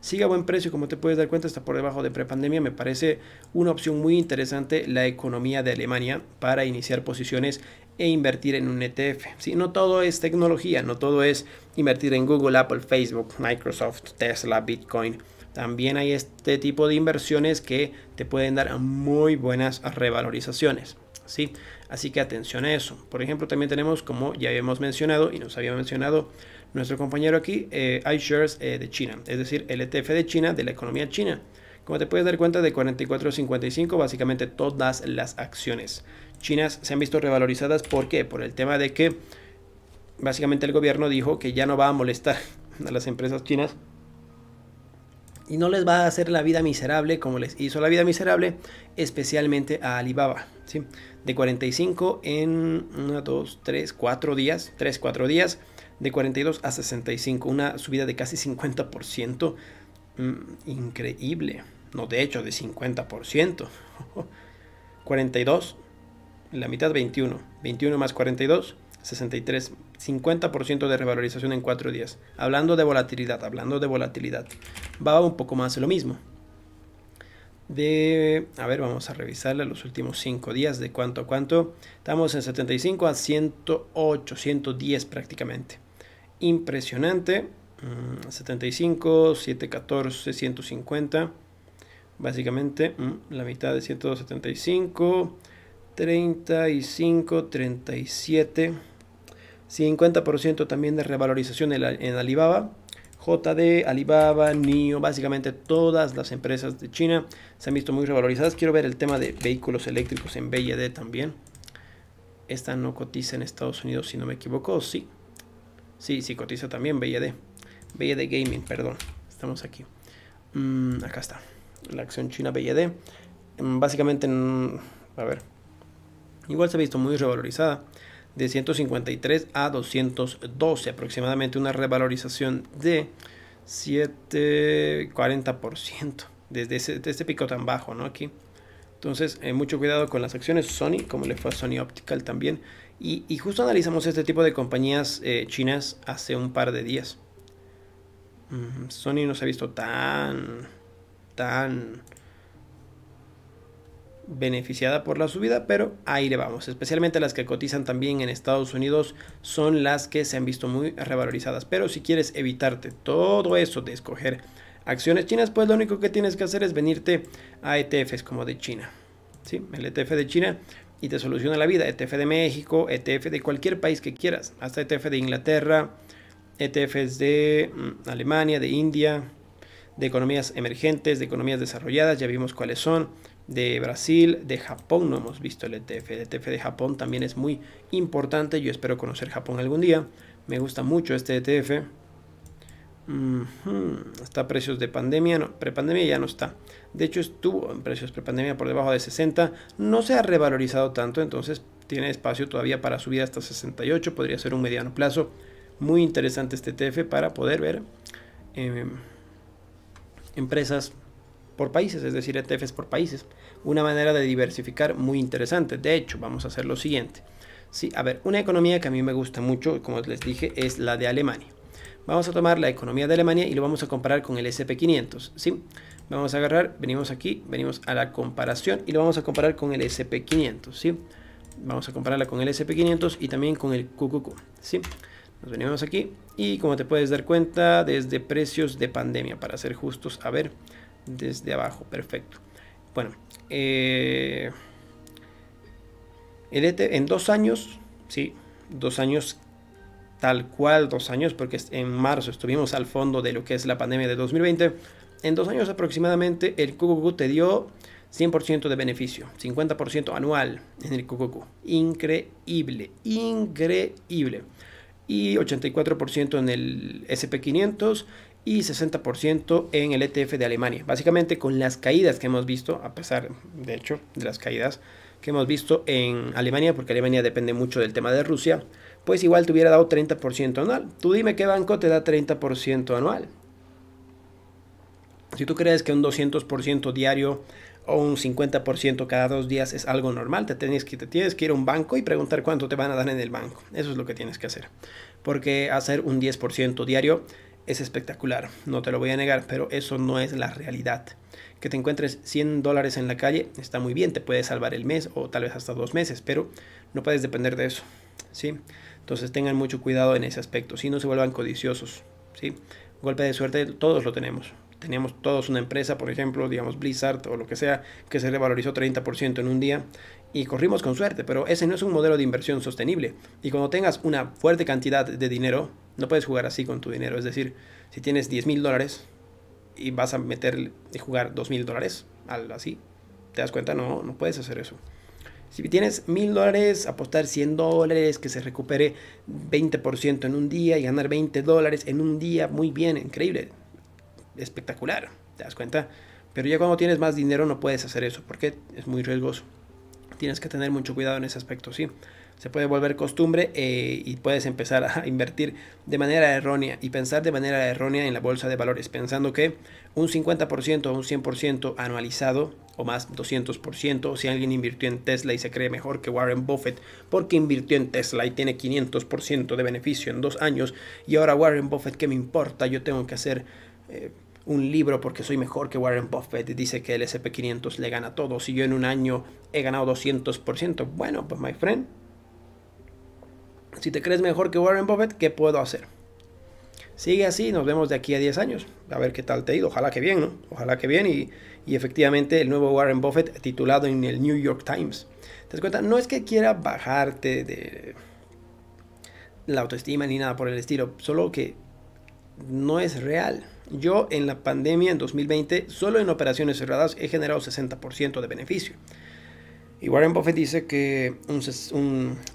Sigue a buen precio, como te puedes dar cuenta, está por debajo de prepandemia. Me parece una opción muy interesante la economía de Alemania para iniciar posiciones e invertir en un ETF. si No todo es tecnología, no todo es invertir en Google, Apple, Facebook, Microsoft, Tesla, Bitcoin. También hay este tipo de inversiones que te pueden dar muy buenas revalorizaciones. ¿sí? Así que atención a eso. Por ejemplo, también tenemos, como ya habíamos mencionado y nos había mencionado nuestro compañero aquí, eh, iShares eh, de China, es decir, el ETF de China, de la economía china. Como te puedes dar cuenta, de 44 55, básicamente todas las acciones chinas se han visto revalorizadas. ¿Por qué? Por el tema de que básicamente el gobierno dijo que ya no va a molestar a las empresas chinas y no les va a hacer la vida miserable como les hizo la vida miserable, especialmente a Alibaba. ¿sí? De 45 en 1, 2, 3, 4 días, 3, 4 días, de 42 a 65, una subida de casi 50%. Mm, increíble. No, de hecho, de 50%. 42 en la mitad 21, 21 más 42, 63, 50% de revalorización en 4 días. Hablando de volatilidad, hablando de volatilidad, va un poco más lo mismo. De, a ver, vamos a revisarle los últimos 5 días de cuánto a cuánto. Estamos en 75 a 108, 110 prácticamente. Impresionante. 75, 714, 150. Básicamente mm, la mitad de 175. 35, 37, 50% también de revalorización en, Alibaba. JD, Alibaba, NIO, básicamente todas las empresas de China se han visto muy revalorizadas. Quiero ver el tema de vehículos eléctricos en BYD también. Esta no cotiza en Estados Unidos, si no me equivoco, sí. Sí, sí cotiza también BYD. BYD Gaming, perdón. Estamos aquí. Mm, acá está. La acción china BYD. Mm, básicamente, mm, a ver igual se ha visto muy revalorizada, de 153 a 212, aproximadamente una revalorización de 7,40% desde, ese, este pico tan bajo, ¿no? Aquí. Entonces, eh, mucho cuidado con las acciones Sony, como le fue a Sony Optical también. Y, justo analizamos este tipo de compañías eh, chinas hace un par de días. Sony no se ha visto tan, tan, beneficiada por la subida, pero ahí le vamos. Especialmente las que cotizan también en Estados Unidos son las que se han visto muy revalorizadas. Pero si quieres evitarte todo eso de escoger acciones chinas, pues lo único que tienes que hacer es venirte a ETFs como de China. ¿Sí? El ETF de China y te soluciona la vida. ETF de México, ETF de cualquier país que quieras, hasta ETF de Inglaterra, ETFs de mm, Alemania, de India, de economías emergentes, de economías desarrolladas, ya vimos cuáles son de Brasil, de Japón, no hemos visto el ETF. El ETF de Japón también es muy importante. Yo espero conocer Japón algún día. Me gusta mucho este ETF. Está a precios de pandemia, no, prepandemia ya no está. De hecho, estuvo en precios prepandemia por debajo de 60. No se ha revalorizado tanto, entonces tiene espacio todavía para subir hasta 68. Podría ser un mediano plazo. Muy interesante este ETF para poder ver em, empresas por países, es decir, ETFs por países. Una manera de diversificar muy interesante. De hecho, vamos a hacer lo siguiente. si a ver, una economía que a mí me gusta mucho, como les dije, es la de Alemania. Vamos a tomar la economía de Alemania y lo vamos a comparar con el SP500, ¿sí? Vamos a agarrar, venimos aquí, venimos a la comparación y lo vamos a comparar con el SP500, ¿sí? Vamos a compararla con el SP500 y también con el CUCUCU, ¿sí? Nos venimos aquí y como te puedes dar cuenta, desde precios de pandemia, para ser justos, a ver, desde abajo, perfecto. Bueno, eh, e en dos años, sí, dos años tal cual, dos años, porque en marzo estuvimos al fondo de lo que es la pandemia de 2020. En dos años aproximadamente el QQQ te dio 100% de beneficio, 50% anual en el QQQ. Increíble, increíble. Y 84% en el SP500 y 60% en el ETF de Alemania. Básicamente con las caídas que hemos visto, a pesar de hecho de las caídas que hemos visto en Alemania, porque Alemania depende mucho del tema de Rusia, pues igual te hubiera dado 30% anual. Tú dime qué banco te da 30% anual. Si tú crees que un 200% diario o un 50% cada dos días es algo normal, te tienes, que, te tienes que ir a un banco y preguntar cuánto te van a dar en el banco. Eso es lo que tienes que hacer. Porque hacer un 10% diario es espectacular, no te lo voy a negar, pero eso no es la realidad. Que te encuentres 100 dólares en la calle está muy bien, te puede salvar el mes o tal vez hasta dos meses, pero no puedes depender de eso, ¿sí? Entonces tengan mucho cuidado en ese aspecto, si no se vuelvan codiciosos, ¿sí? Golpe de suerte todos lo tenemos. Tenemos todos una empresa, por ejemplo, digamos Blizzard o lo que sea, que se revalorizó 30% en un día y corrimos con suerte, pero ese no es un modelo de inversión sostenible. Y cuando tengas una fuerte cantidad de dinero, no puedes jugar así con tu dinero. Es decir, si tienes 10 mil dólares y vas a meter y jugar 2 mil dólares, así, te das cuenta, no, no puedes hacer eso. Si tienes mil dólares, apostar 100 dólares, que se recupere 20% en un día y ganar 20 dólares en un día, muy bien, increíble, espectacular, te das cuenta. Pero ya cuando tienes más dinero no puedes hacer eso porque es muy riesgoso tienes que tener mucho cuidado en ese aspecto, sí. Se puede volver costumbre eh, y puedes empezar a invertir de manera errónea y pensar de manera errónea en la bolsa de valores, pensando que un 50% o un 100% anualizado o más 200%, si alguien invirtió en Tesla y se cree mejor que Warren Buffett porque invirtió en Tesla y tiene 500% de beneficio en dos años y ahora Warren Buffett, ¿qué me importa? Yo tengo que hacer... Eh, un libro porque soy mejor que Warren Buffett, dice que el SP500 le gana todo... ...si yo en un año he ganado 200%. Bueno, pues my friend, si te crees mejor que Warren Buffett, ¿qué puedo hacer? Sigue así, nos vemos de aquí a 10 años. A ver qué tal te ha ido. Ojalá que bien, ¿no? Ojalá que bien. Y, y efectivamente el nuevo Warren Buffett titulado en el New York Times. ¿Te das cuenta? No es que quiera bajarte de la autoestima ni nada por el estilo. Solo que no es real. Yo en la pandemia en 2020, solo en operaciones cerradas, he generado 60% de beneficio. Y Warren Buffett dice que un,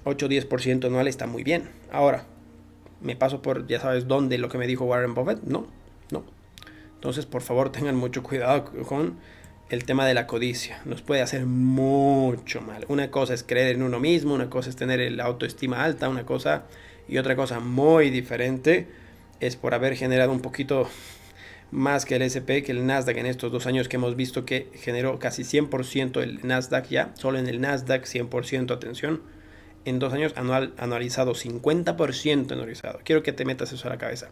8-10% anual está muy bien. Ahora, ¿me paso por, ya sabes, dónde lo que me dijo Warren Buffett? No, no. Entonces, por favor, tengan mucho cuidado con el tema de la codicia. Nos puede hacer mucho mal. Una cosa es creer en uno mismo, una cosa es tener la autoestima alta, una cosa y otra cosa muy diferente es por haber generado un poquito más que el SP, que el Nasdaq en estos dos años que hemos visto que generó casi 100% el Nasdaq ya, solo en el Nasdaq 100% atención, en dos años anual, anualizado 50% anualizado. Quiero que te metas eso a la cabeza.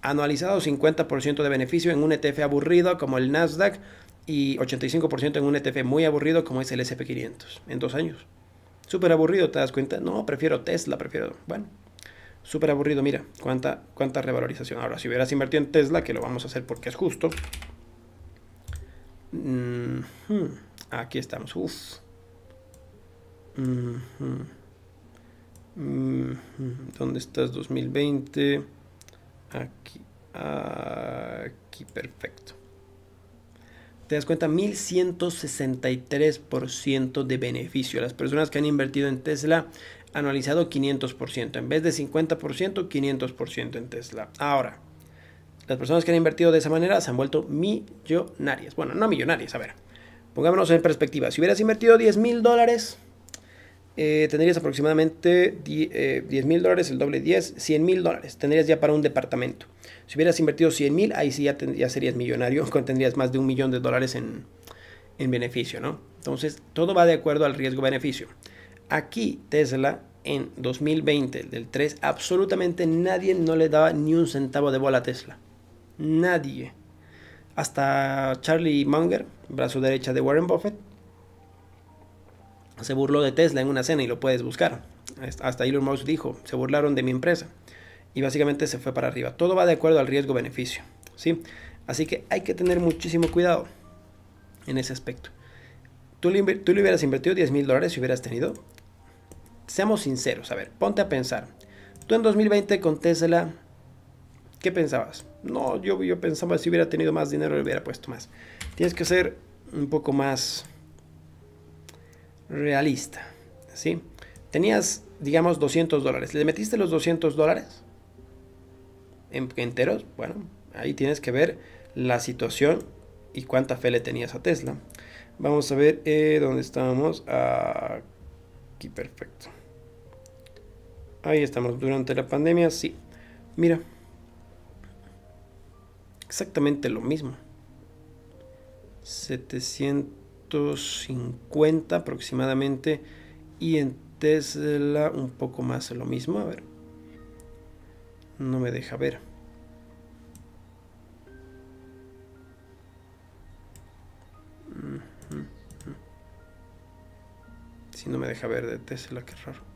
Anualizado 50% de beneficio en un ETF aburrido como el Nasdaq y 85% en un ETF muy aburrido como es el SP500 en dos años. Súper aburrido, ¿te das cuenta? No, prefiero Tesla, prefiero... Bueno, Súper aburrido, mira, cuánta, cuánta revalorización. Ahora, si hubieras invertido en Tesla, que lo vamos a hacer porque es justo. Mm, hmm, aquí estamos. Mm, hmm, mm, hmm, ¿Dónde estás 2020? Aquí. Aquí, perfecto. Te das cuenta, 1163% de beneficio. Las personas que han invertido en Tesla Analizado 500%. En vez de 50%, 500% en Tesla. Ahora, las personas que han invertido de esa manera se han vuelto millonarias. Bueno, no millonarias, a ver. Pongámonos en perspectiva. Si hubieras invertido 10 mil dólares, eh, tendrías aproximadamente 10 eh, mil dólares, el doble 10, 100 mil dólares. Tendrías ya para un departamento. Si hubieras invertido 100 mil, ahí sí ya, serías millonario, tendrías más de un millón de dólares en, en beneficio, ¿no? Entonces, todo va de acuerdo al riesgo-beneficio. Aquí Tesla en 2020, del 3, absolutamente nadie no le daba ni un centavo de bola a Tesla. Nadie. Hasta Charlie Munger, brazo derecha de Warren Buffett, se burló de Tesla en una cena y lo puedes buscar. Hasta Elon Musk dijo, se burlaron de mi empresa. Y básicamente se fue para arriba. Todo va de acuerdo al riesgo-beneficio. ¿sí? Así que hay que tener muchísimo cuidado en ese aspecto. Tú le, tú hubieras invertido 10 mil dólares si hubieras tenido seamos sinceros, a ver, ponte a pensar. Tú en 2020 con Tesla, ¿qué pensabas? No, yo, yo pensaba si hubiera tenido más dinero le hubiera puesto más. Tienes que ser un poco más realista, ¿sí? Tenías, digamos, 200 dólares. ¿Le metiste los 200 dólares enteros? Bueno, ahí tienes que ver la situación y cuánta fe le tenías a Tesla. Vamos a ver eh, dónde estábamos. Aquí, perfecto. Ahí estamos, durante la pandemia, sí. Mira. Exactamente lo mismo. 750 aproximadamente. Y en Tesla un poco más lo mismo. A ver. No me deja ver. Si no me deja ver de Tesla, qué raro.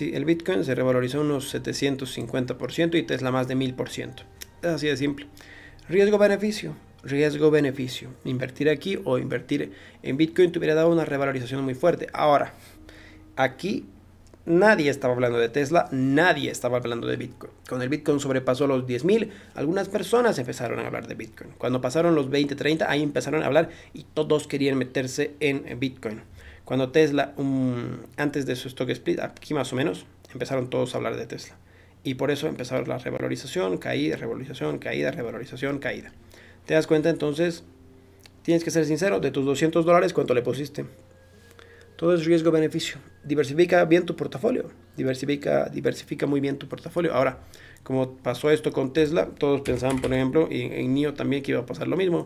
el Bitcoin se revalorizó unos 750% y Tesla más de 1000%. Es así de simple. Riesgo-beneficio. Riesgo-beneficio. Invertir aquí o invertir en Bitcoin te hubiera dado una revalorización muy fuerte. Ahora, aquí nadie estaba hablando de Tesla, nadie estaba hablando de Bitcoin. Cuando el Bitcoin sobrepasó los 10.000, algunas personas empezaron a hablar de Bitcoin. Cuando pasaron los 20, 30, ahí empezaron a hablar y todos querían meterse en Bitcoin. Cuando Tesla, antes de su stock split, aquí más o menos, empezaron todos a hablar de Tesla. Y por eso empezaron la revalorización, caída, revalorización, caída, revalorización, caída. ¿Te das cuenta entonces? Tienes que ser sincero, de tus 200 dólares, ¿cuánto le pusiste? Todo es riesgo-beneficio. Diversifica bien tu portafolio. Diversifica, diversifica muy bien tu portafolio. Ahora, como pasó esto con Tesla, todos pensaban, por ejemplo, y en NIO también que iba a pasar lo mismo.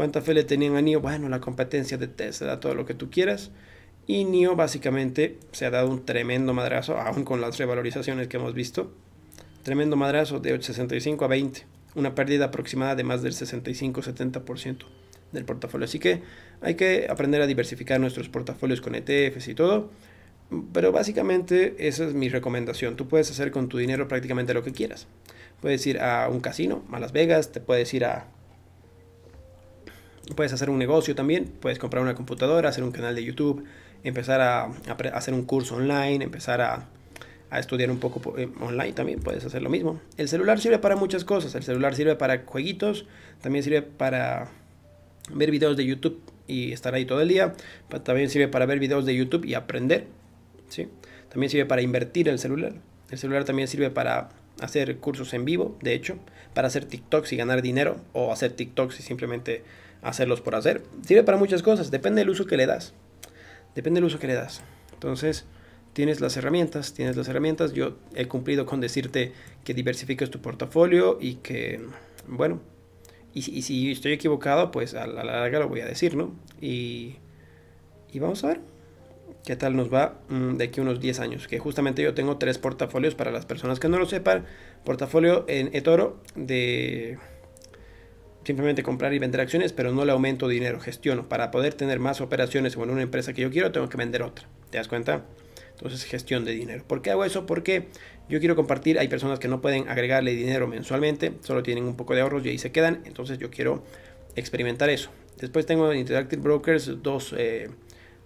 ¿Cuánta fe le tenían a NIO? Bueno, la competencia de da todo lo que tú quieras. Y NIO básicamente se ha dado un tremendo madrazo, aún con las revalorizaciones que hemos visto. Tremendo madrazo de 8.65 a 20. Una pérdida aproximada de más del 65-70% del portafolio. Así que hay que aprender a diversificar nuestros portafolios con ETFs y todo. Pero básicamente esa es mi recomendación. Tú puedes hacer con tu dinero prácticamente lo que quieras. Puedes ir a un casino, a Las Vegas, te puedes ir a Puedes hacer un negocio también, puedes comprar una computadora, hacer un canal de YouTube, empezar a, hacer un curso online, empezar a, estudiar un poco eh, online también puedes hacer lo mismo. El celular sirve para muchas cosas. El celular sirve para jueguitos, también sirve para ver videos de YouTube y estar ahí todo el día. También sirve para ver videos de YouTube y aprender. ¿sí? También sirve para invertir el celular. El celular también sirve para hacer cursos en vivo, de hecho, para hacer TikToks y ganar dinero o hacer TikToks y simplemente hacerlos por hacer. Sirve para muchas cosas, depende del uso que le das. Depende del uso que le das. Entonces, tienes las herramientas, tienes las herramientas. Yo he cumplido con decirte que diversifiques tu portafolio y que, bueno, y, si estoy equivocado, pues a la larga lo voy a decir, ¿no? Y, y vamos a ver qué tal nos va mm, de aquí unos 10 años. Que justamente yo tengo tres portafolios para las personas que no lo sepan. Portafolio en eToro de simplemente comprar y vender acciones, pero no le aumento dinero, gestiono. Para poder tener más operaciones con una empresa que yo quiero, tengo que vender otra. ¿Te das cuenta? Entonces, gestión de dinero. ¿Por qué hago eso? Porque yo quiero compartir. Hay personas que no pueden agregarle dinero mensualmente, solo tienen un poco de ahorros y ahí se quedan. Entonces, yo quiero experimentar eso. Después tengo en Interactive Brokers dos, eh,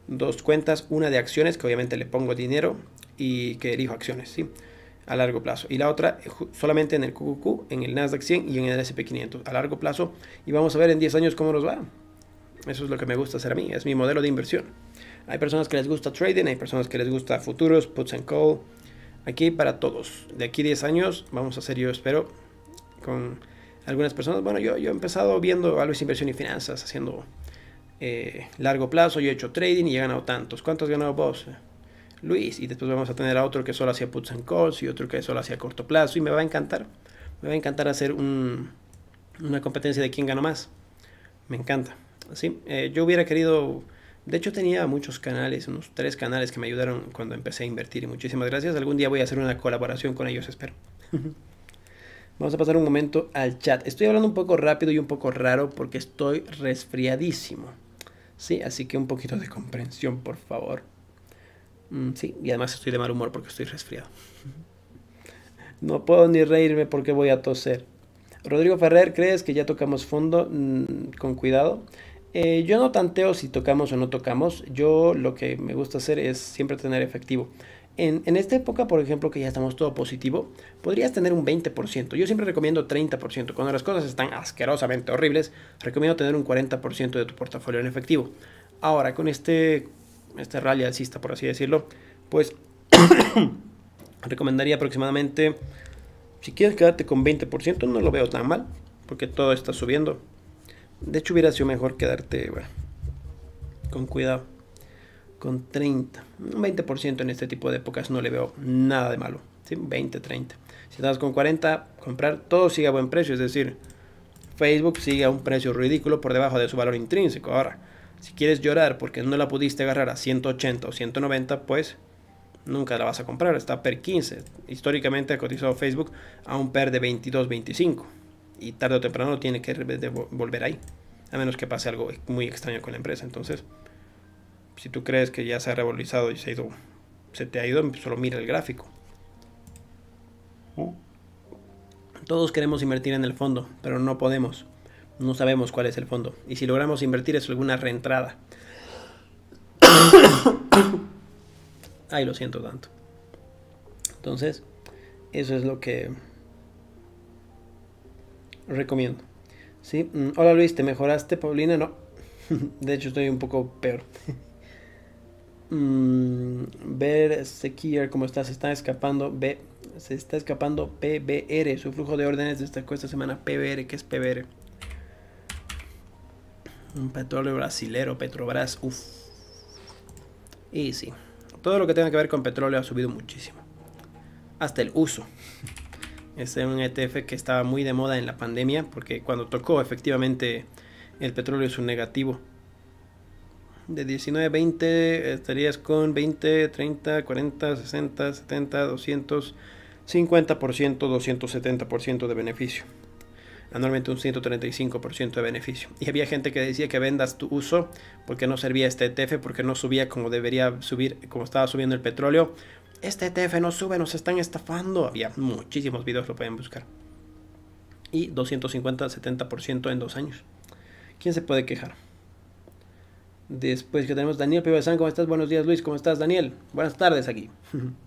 dos cuentas, una de acciones, que obviamente le pongo dinero y que elijo acciones, ¿sí? a largo plazo. Y la otra eh, solamente en el QQQ, en el Nasdaq 100 y en el SP500 a largo plazo. Y vamos a ver en 10 años cómo nos va. Eso es lo que me gusta hacer a mí, es mi modelo de inversión. Hay personas que les gusta trading, hay personas que les gusta futuros, puts and call. Aquí para todos. De aquí 10 años vamos a hacer, yo espero, con algunas personas. Bueno, yo, yo he empezado viendo a de inversión y finanzas, haciendo eh, largo plazo. Yo he hecho trading y he ganado tantos. ¿Cuántos has ganado vos? Luis. Y después vamos a tener a otro que solo hacía puts and calls y otro que solo hacía corto plazo. Y me va a encantar. Me va a encantar hacer una competencia de quién gana más. Me encanta. Eh, yo hubiera querido... De hecho tenía muchos canales, unos tres canales que me ayudaron cuando empecé a invertir. Y muchísimas gracias. Algún día voy a hacer una colaboración con ellos, espero. Vamos a pasar un momento al chat. Estoy hablando un poco rápido y un poco raro porque estoy resfriadísimo. Sí, así que un poquito de comprensión, por favor. Mm, sí, y además estoy de mal humor porque estoy resfriado. No puedo ni reírme porque voy a toser. Rodrigo Ferrer, ¿crees que ya tocamos fondo? Mm, con cuidado. Eh, yo no tanteo si tocamos o no tocamos. Yo lo que me gusta hacer es siempre tener efectivo. En, en, esta época, por ejemplo, que ya estamos todo positivo, podrías tener un 20%. Yo siempre recomiendo 30%. Cuando las cosas están asquerosamente horribles, recomiendo tener un 40% de tu portafolio en efectivo. Ahora, con este este rally alcista, por así decirlo, pues recomendaría aproximadamente, si quieres quedarte con 20%, no lo veo tan mal, porque todo está subiendo. De hecho, hubiera sido mejor quedarte, con cuidado, con 30. Un 20% en este tipo de épocas no le veo nada de malo. ¿sí? 20, 30. Si estás con 40, comprar todo sigue a buen precio, es decir, Facebook sigue a un precio ridículo por debajo de su valor intrínseco. Ahora, si quieres llorar porque no la pudiste agarrar a 180 o 190, pues nunca la vas a comprar. Está per 15. Históricamente ha cotizado Facebook a un per de 22, 25. Y tarde o temprano tiene que volver ahí. A menos que pase algo muy extraño con la empresa. Entonces, si tú crees que ya se ha revalorizado y se, ha ido, se te ha ido, solo mira el gráfico. Todos queremos invertir en el fondo, pero no podemos no sabemos cuál es el fondo. Y si logramos invertir es alguna reentrada. Ay, lo siento tanto. Entonces, eso es lo que recomiendo. ¿Sí? Mm, hola Luis, ¿te mejoraste, Paulina? No. De hecho, estoy un poco peor. Mm, ver Sequier, ¿cómo estás? Se está escapando. B. Se está escapando PBR. Su flujo de órdenes destacó esta semana PBR. ¿Qué es PBR? Un petróleo brasilero, Petrobras, uff. Y sí, todo lo que tenga que ver con petróleo ha subido muchísimo. Hasta el uso. Este es un ETF que estaba muy de moda en la pandemia porque cuando tocó efectivamente el petróleo es un negativo. De 19 20 estarías con 20, 30, 40, 60, 70, 200, 50%, 270% de beneficio anualmente un 135% de beneficio. Y había gente que decía que vendas tu uso porque no servía este ETF, porque no subía como debería subir, como estaba subiendo el petróleo. Este ETF no sube, nos están estafando. Había muchísimos videos, lo pueden buscar. Y 250-70% en dos años. ¿Quién se puede quejar? Después que tenemos Daniel Pibesán, ¿cómo estás? Buenos días Luis, ¿cómo estás Daniel? Buenas tardes aquí.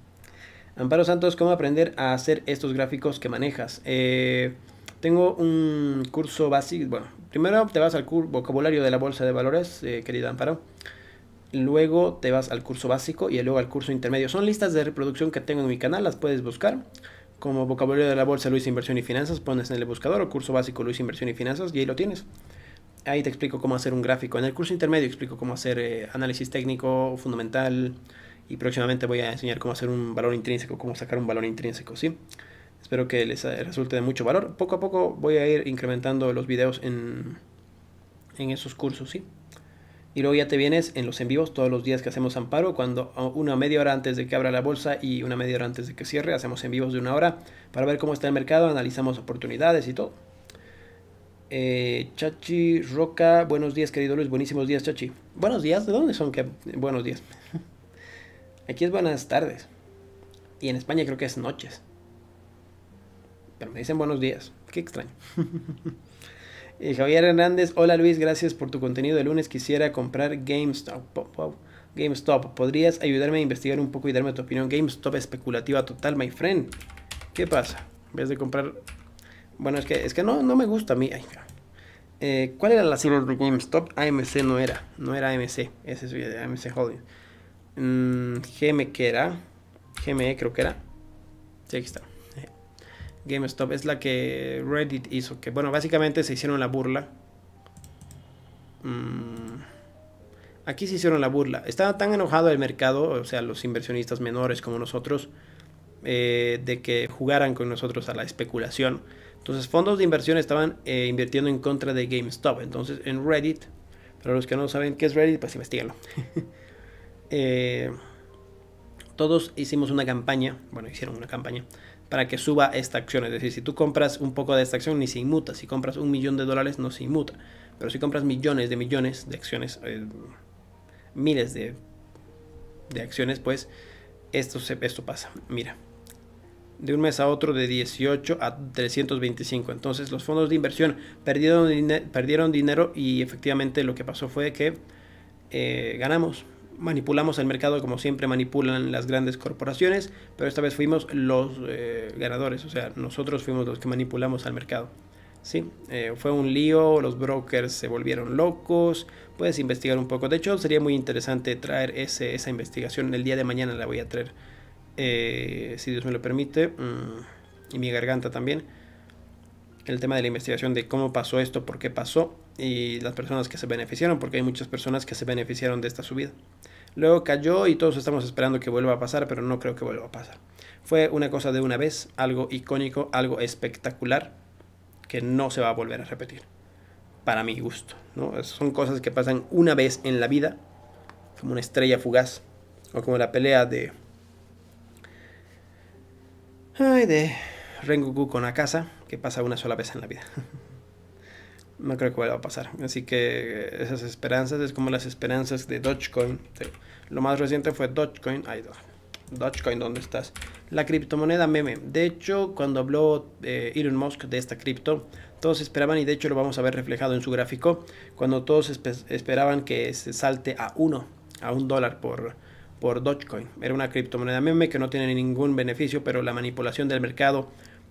Amparo Santos, ¿cómo aprender a hacer estos gráficos que manejas? Eh, tengo un curso básico. Bueno, primero te vas al vocabulario de la bolsa de valores, eh, querida Amparo. Luego te vas al curso básico y luego al curso intermedio. Son listas de reproducción que tengo en mi canal, las puedes buscar. Como vocabulario de la bolsa Luis Inversión y Finanzas, pones en el buscador o curso básico Luis Inversión y Finanzas y ahí lo tienes. Ahí te explico cómo hacer un gráfico. En el curso intermedio explico cómo hacer eh, análisis técnico, fundamental, y próximamente voy a enseñar cómo hacer un valor intrínseco, cómo sacar un valor intrínseco, ¿sí? Espero que les eh, resulte de mucho valor. Poco a poco voy a ir incrementando los videos en, esos cursos, ¿sí? Y luego ya te vienes en los en vivos todos los días que hacemos amparo, cuando una media hora antes de que abra la bolsa y una media hora antes de que cierre, hacemos en vivos de una hora para ver cómo está el mercado, analizamos oportunidades y todo. Eh, Chachi Roca, buenos días querido Luis, buenísimos días Chachi. Buenos días, ¿de dónde son? que Buenos días. Aquí es buenas tardes. Y en España creo que es noches. Pero me dicen buenos días. Qué extraño. Eh, Javier Hernández, hola Luis, gracias por tu contenido de lunes. Quisiera comprar GameStop. GameStop, ¿podrías ayudarme a investigar un poco y darme tu opinión? GameStop especulativa total, my friend. ¿Qué pasa? En vez de comprar... Bueno, es que, es que no, no me gusta a mí. Ay, eh, ¿Cuál era la sigla de GameStop? AMC no era. No era AMC. Ese es de eh, AMC Holding. GM mm, que era. GME creo que era. Sí, aquí está. GameStop es la que Reddit hizo. Que bueno, básicamente se hicieron la burla. Mm, aquí se hicieron la burla. Estaba tan enojado el mercado, o sea, los inversionistas menores como nosotros, eh, de que jugaran con nosotros a la especulación. Entonces, fondos de inversión estaban eh, invirtiendo en contra de GameStop. Entonces, en Reddit, para los que no saben qué es Reddit, pues investiguenlo. Eh, todos hicimos una campaña, bueno, hicieron una campaña para que suba esta acción. Es decir, si tú compras un poco de esta acción, ni se inmuta. Si compras un millón de dólares, no se inmuta. Pero si compras millones de millones de acciones, eh, miles de, de, acciones, pues esto, se, esto pasa. Mira, de un mes a otro de 18 a 325. Entonces los fondos de inversión perdieron, dinero y efectivamente lo que pasó fue que eh, ganamos manipulamos el mercado como siempre manipulan las grandes corporaciones, pero esta vez fuimos los eh, ganadores, o sea, nosotros fuimos los que manipulamos al mercado. Sí, eh, fue un lío, los brokers se volvieron locos, puedes investigar un poco. De hecho, sería muy interesante traer esa investigación, el día de mañana la voy a traer, eh, si Dios me lo permite, mm, y mi garganta también el tema de la investigación de cómo pasó esto, por qué pasó y las personas que se beneficiaron, porque hay muchas personas que se beneficiaron de esta subida. Luego cayó y todos estamos esperando que vuelva a pasar, pero no creo que vuelva a pasar. Fue una cosa de una vez, algo icónico, algo espectacular, que no se va a volver a repetir, para mi gusto. ¿no? Son cosas que pasan una vez en la vida, como una estrella fugaz, o como la pelea de... Ay, de Rengoku con Akasa que pasa una sola vez en la vida. no creo que vuelva a pasar. Así que esas esperanzas es como las esperanzas de Dogecoin. Lo más reciente fue Dogecoin. Ay, Dogecoin, ¿dónde estás? La criptomoneda meme. De hecho, cuando habló eh, Elon Musk de esta cripto, todos esperaban, y de hecho lo vamos a ver reflejado en su gráfico, cuando todos esperaban que se salte a uno, a un dólar por, por Dogecoin. Era una criptomoneda meme que no tiene ningún beneficio, pero la manipulación del mercado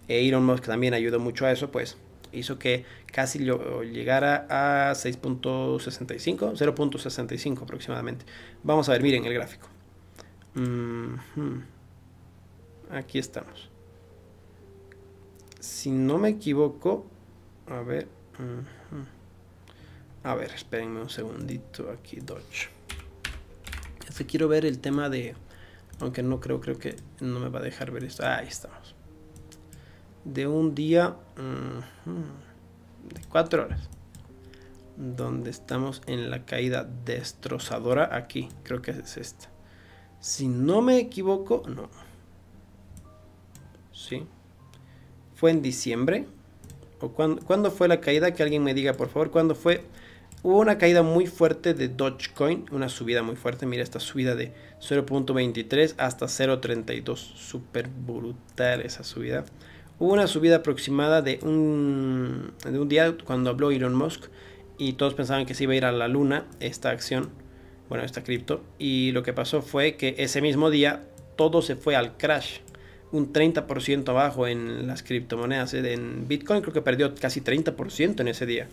Elon que también ayudó mucho a eso, pues hizo que casi llegara a 6.65, 0.65 aproximadamente. Vamos a ver, miren el gráfico. Aquí estamos. Si no me equivoco, a ver. A ver, espérenme un segundito aquí, Dodge. Es quiero ver el tema de... Aunque no creo, creo que no me va a dejar ver esto. ahí estamos de un día mm, de cuatro horas. Donde estamos en la caída destrozadora aquí. Creo que es esta. Si no me equivoco, no. Sí. Fue en diciembre. ¿O cuándo, cuándo fue la caída? Que alguien me diga, por favor, ¿cuándo fue? Hubo una caída muy fuerte de Dogecoin, una subida muy fuerte. Mira esta subida de 0.23 hasta 0.32. Súper brutal esa subida Hubo una subida aproximada de un, de un día cuando habló Elon Musk y todos pensaban que se iba a ir a la luna esta acción, bueno, esta cripto. Y lo que pasó fue que ese mismo día todo se fue al crash, un 30% abajo en las criptomonedas. Eh, en Bitcoin creo que perdió casi 30% en ese día.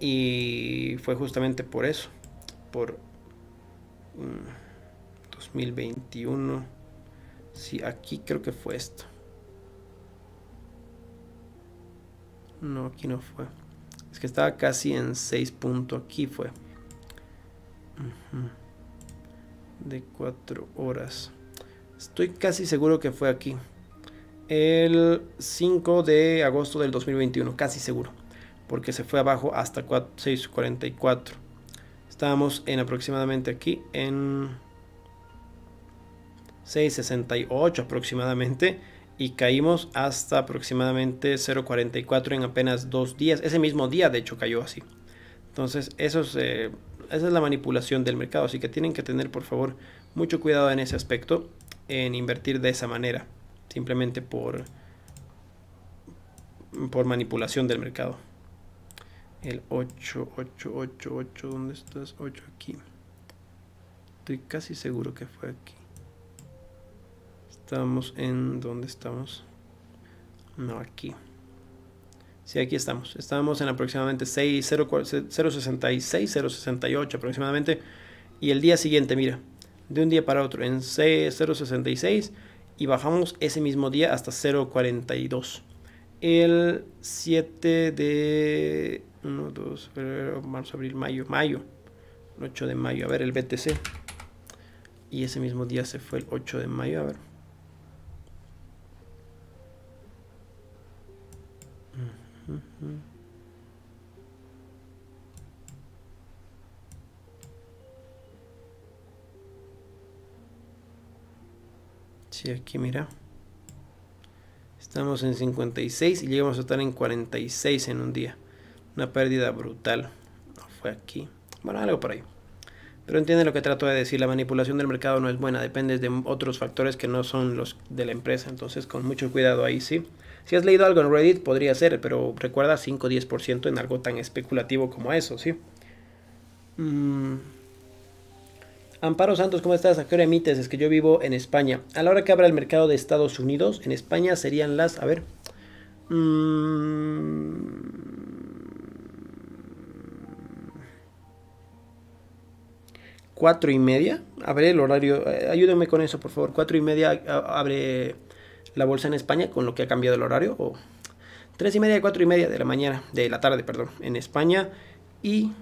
Y fue justamente por eso, por 2021. Mm, sí, aquí creo que fue esto. No, aquí no fue. Es que estaba casi en 6 puntos. Aquí fue. De 4 horas. Estoy casi seguro que fue aquí. El 5 de agosto del 2021. Casi seguro. Porque se fue abajo hasta 6.44. Estábamos en aproximadamente aquí. En 6.68 aproximadamente y caímos hasta aproximadamente 0.44 en apenas dos días. Ese mismo día, de hecho, cayó así. Entonces, eso es, eh, esa es la manipulación del mercado. Así que tienen que tener, por favor, mucho cuidado en ese aspecto, en invertir de esa manera, simplemente por, por manipulación del mercado. El 8888, ¿dónde estás? 8 aquí. Estoy casi seguro que fue aquí estamos en dónde estamos no aquí Sí, aquí estamos. Estábamos en aproximadamente 066, 068 aproximadamente. Y el día siguiente, mira, de un día para otro, en 066 y bajamos ese mismo día hasta 042. El 7 de... 1, 2, febrero, marzo, abril, mayo, mayo. El 8 de mayo, a ver, el BTC. Y ese mismo día se fue el 8 de mayo, a ver. si aquí mira. Estamos en 56 y llegamos a estar en 46 en un día. Una pérdida brutal. fue aquí. Bueno, algo por ahí. Pero entiende lo que trato de decir. La manipulación del mercado no es buena. Depende de otros factores que no son los de la empresa. Entonces, con mucho cuidado ahí, sí. Si has leído algo en Reddit, podría ser, pero recuerda 5 o 10% en algo tan especulativo como eso, ¿sí? Mm. Amparo Santos, ¿cómo estás? ¿A qué hora emites? Es que yo vivo en España. A la hora que abra el mercado de Estados Unidos, en España serían las. A ver. 4 mm. Cuatro y media. A el horario. Eh, ayúdenme con eso, por favor. Cuatro y media abre la bolsa en España con lo que ha cambiado el horario. O 3 y media, 4 y media de la mañana, de la tarde, perdón, en España. Y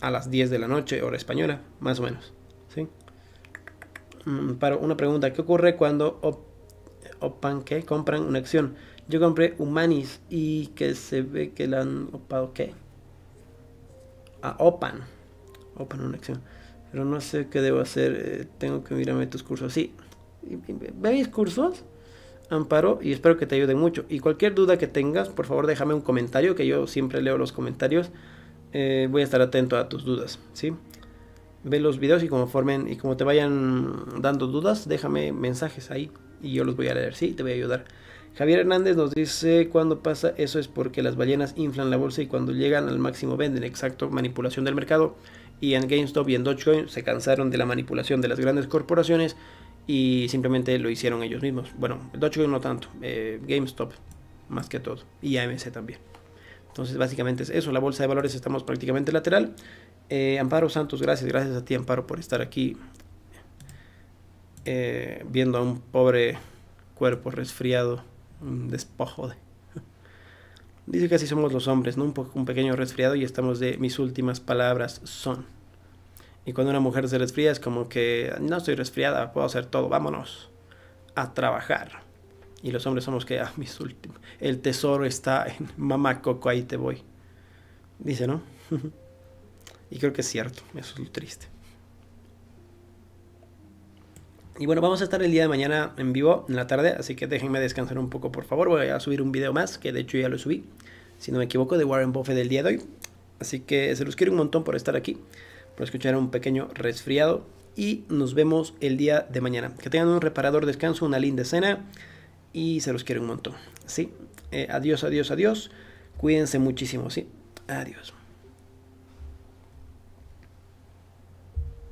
a las 10 de la noche, hora española, más o menos. ¿sí? Mm, para una pregunta, ¿qué ocurre cuando opan que compran una acción? Yo compré Humanis y que se ve que la han opado qué? a ah, opan. Opan una acción. Pero no sé qué debo hacer. Eh, tengo que mirarme tus cursos. Sí, Ve mis cursos, Amparo, y espero que te ayuden mucho. Y cualquier duda que tengas, por favor déjame un comentario, que yo siempre leo los comentarios. Eh, voy a estar atento a tus dudas, ¿sí? Ve los videos y como formen y como te vayan dando dudas, déjame mensajes ahí y yo los voy a leer, ¿sí? Te voy a ayudar. Javier Hernández nos dice, cuando pasa eso es porque las ballenas inflan la bolsa y cuando llegan al máximo venden, exacto, manipulación del mercado. Y en GameStop y en Dogecoin se cansaron de la manipulación de las grandes corporaciones y simplemente lo hicieron ellos mismos. Bueno, Dogecoin no tanto, eh, GameStop más que todo y AMC también. Entonces básicamente es eso, la bolsa de valores estamos prácticamente lateral. Eh, Amparo Santos, gracias, gracias a ti Amparo por estar aquí eh, viendo a un pobre cuerpo resfriado, un despojo de... Dice que así somos los hombres, ¿no? Un, un pequeño resfriado y estamos de mis últimas palabras son. Y cuando una mujer se resfría es como que no estoy resfriada, puedo hacer todo, vámonos a trabajar. Y los hombres somos que, ah, mis últimos, el tesoro está en mamá Coco, ahí te voy. Dice, ¿no? y creo que es cierto, eso es triste. Y bueno, vamos a estar el día de mañana en vivo, en la tarde, así que déjenme descansar un poco, por favor. Voy a subir un video más, que de hecho ya lo subí, si no me equivoco, de Warren Buffett del día de hoy. Así que se los quiero un montón por estar aquí por escuchar un pequeño resfriado y nos vemos el día de mañana. Que tengan un reparador descanso, una linda cena y se los quiero un montón. ¿sí? Eh, adiós, adiós, adiós. Cuídense muchísimo, ¿sí? Adiós.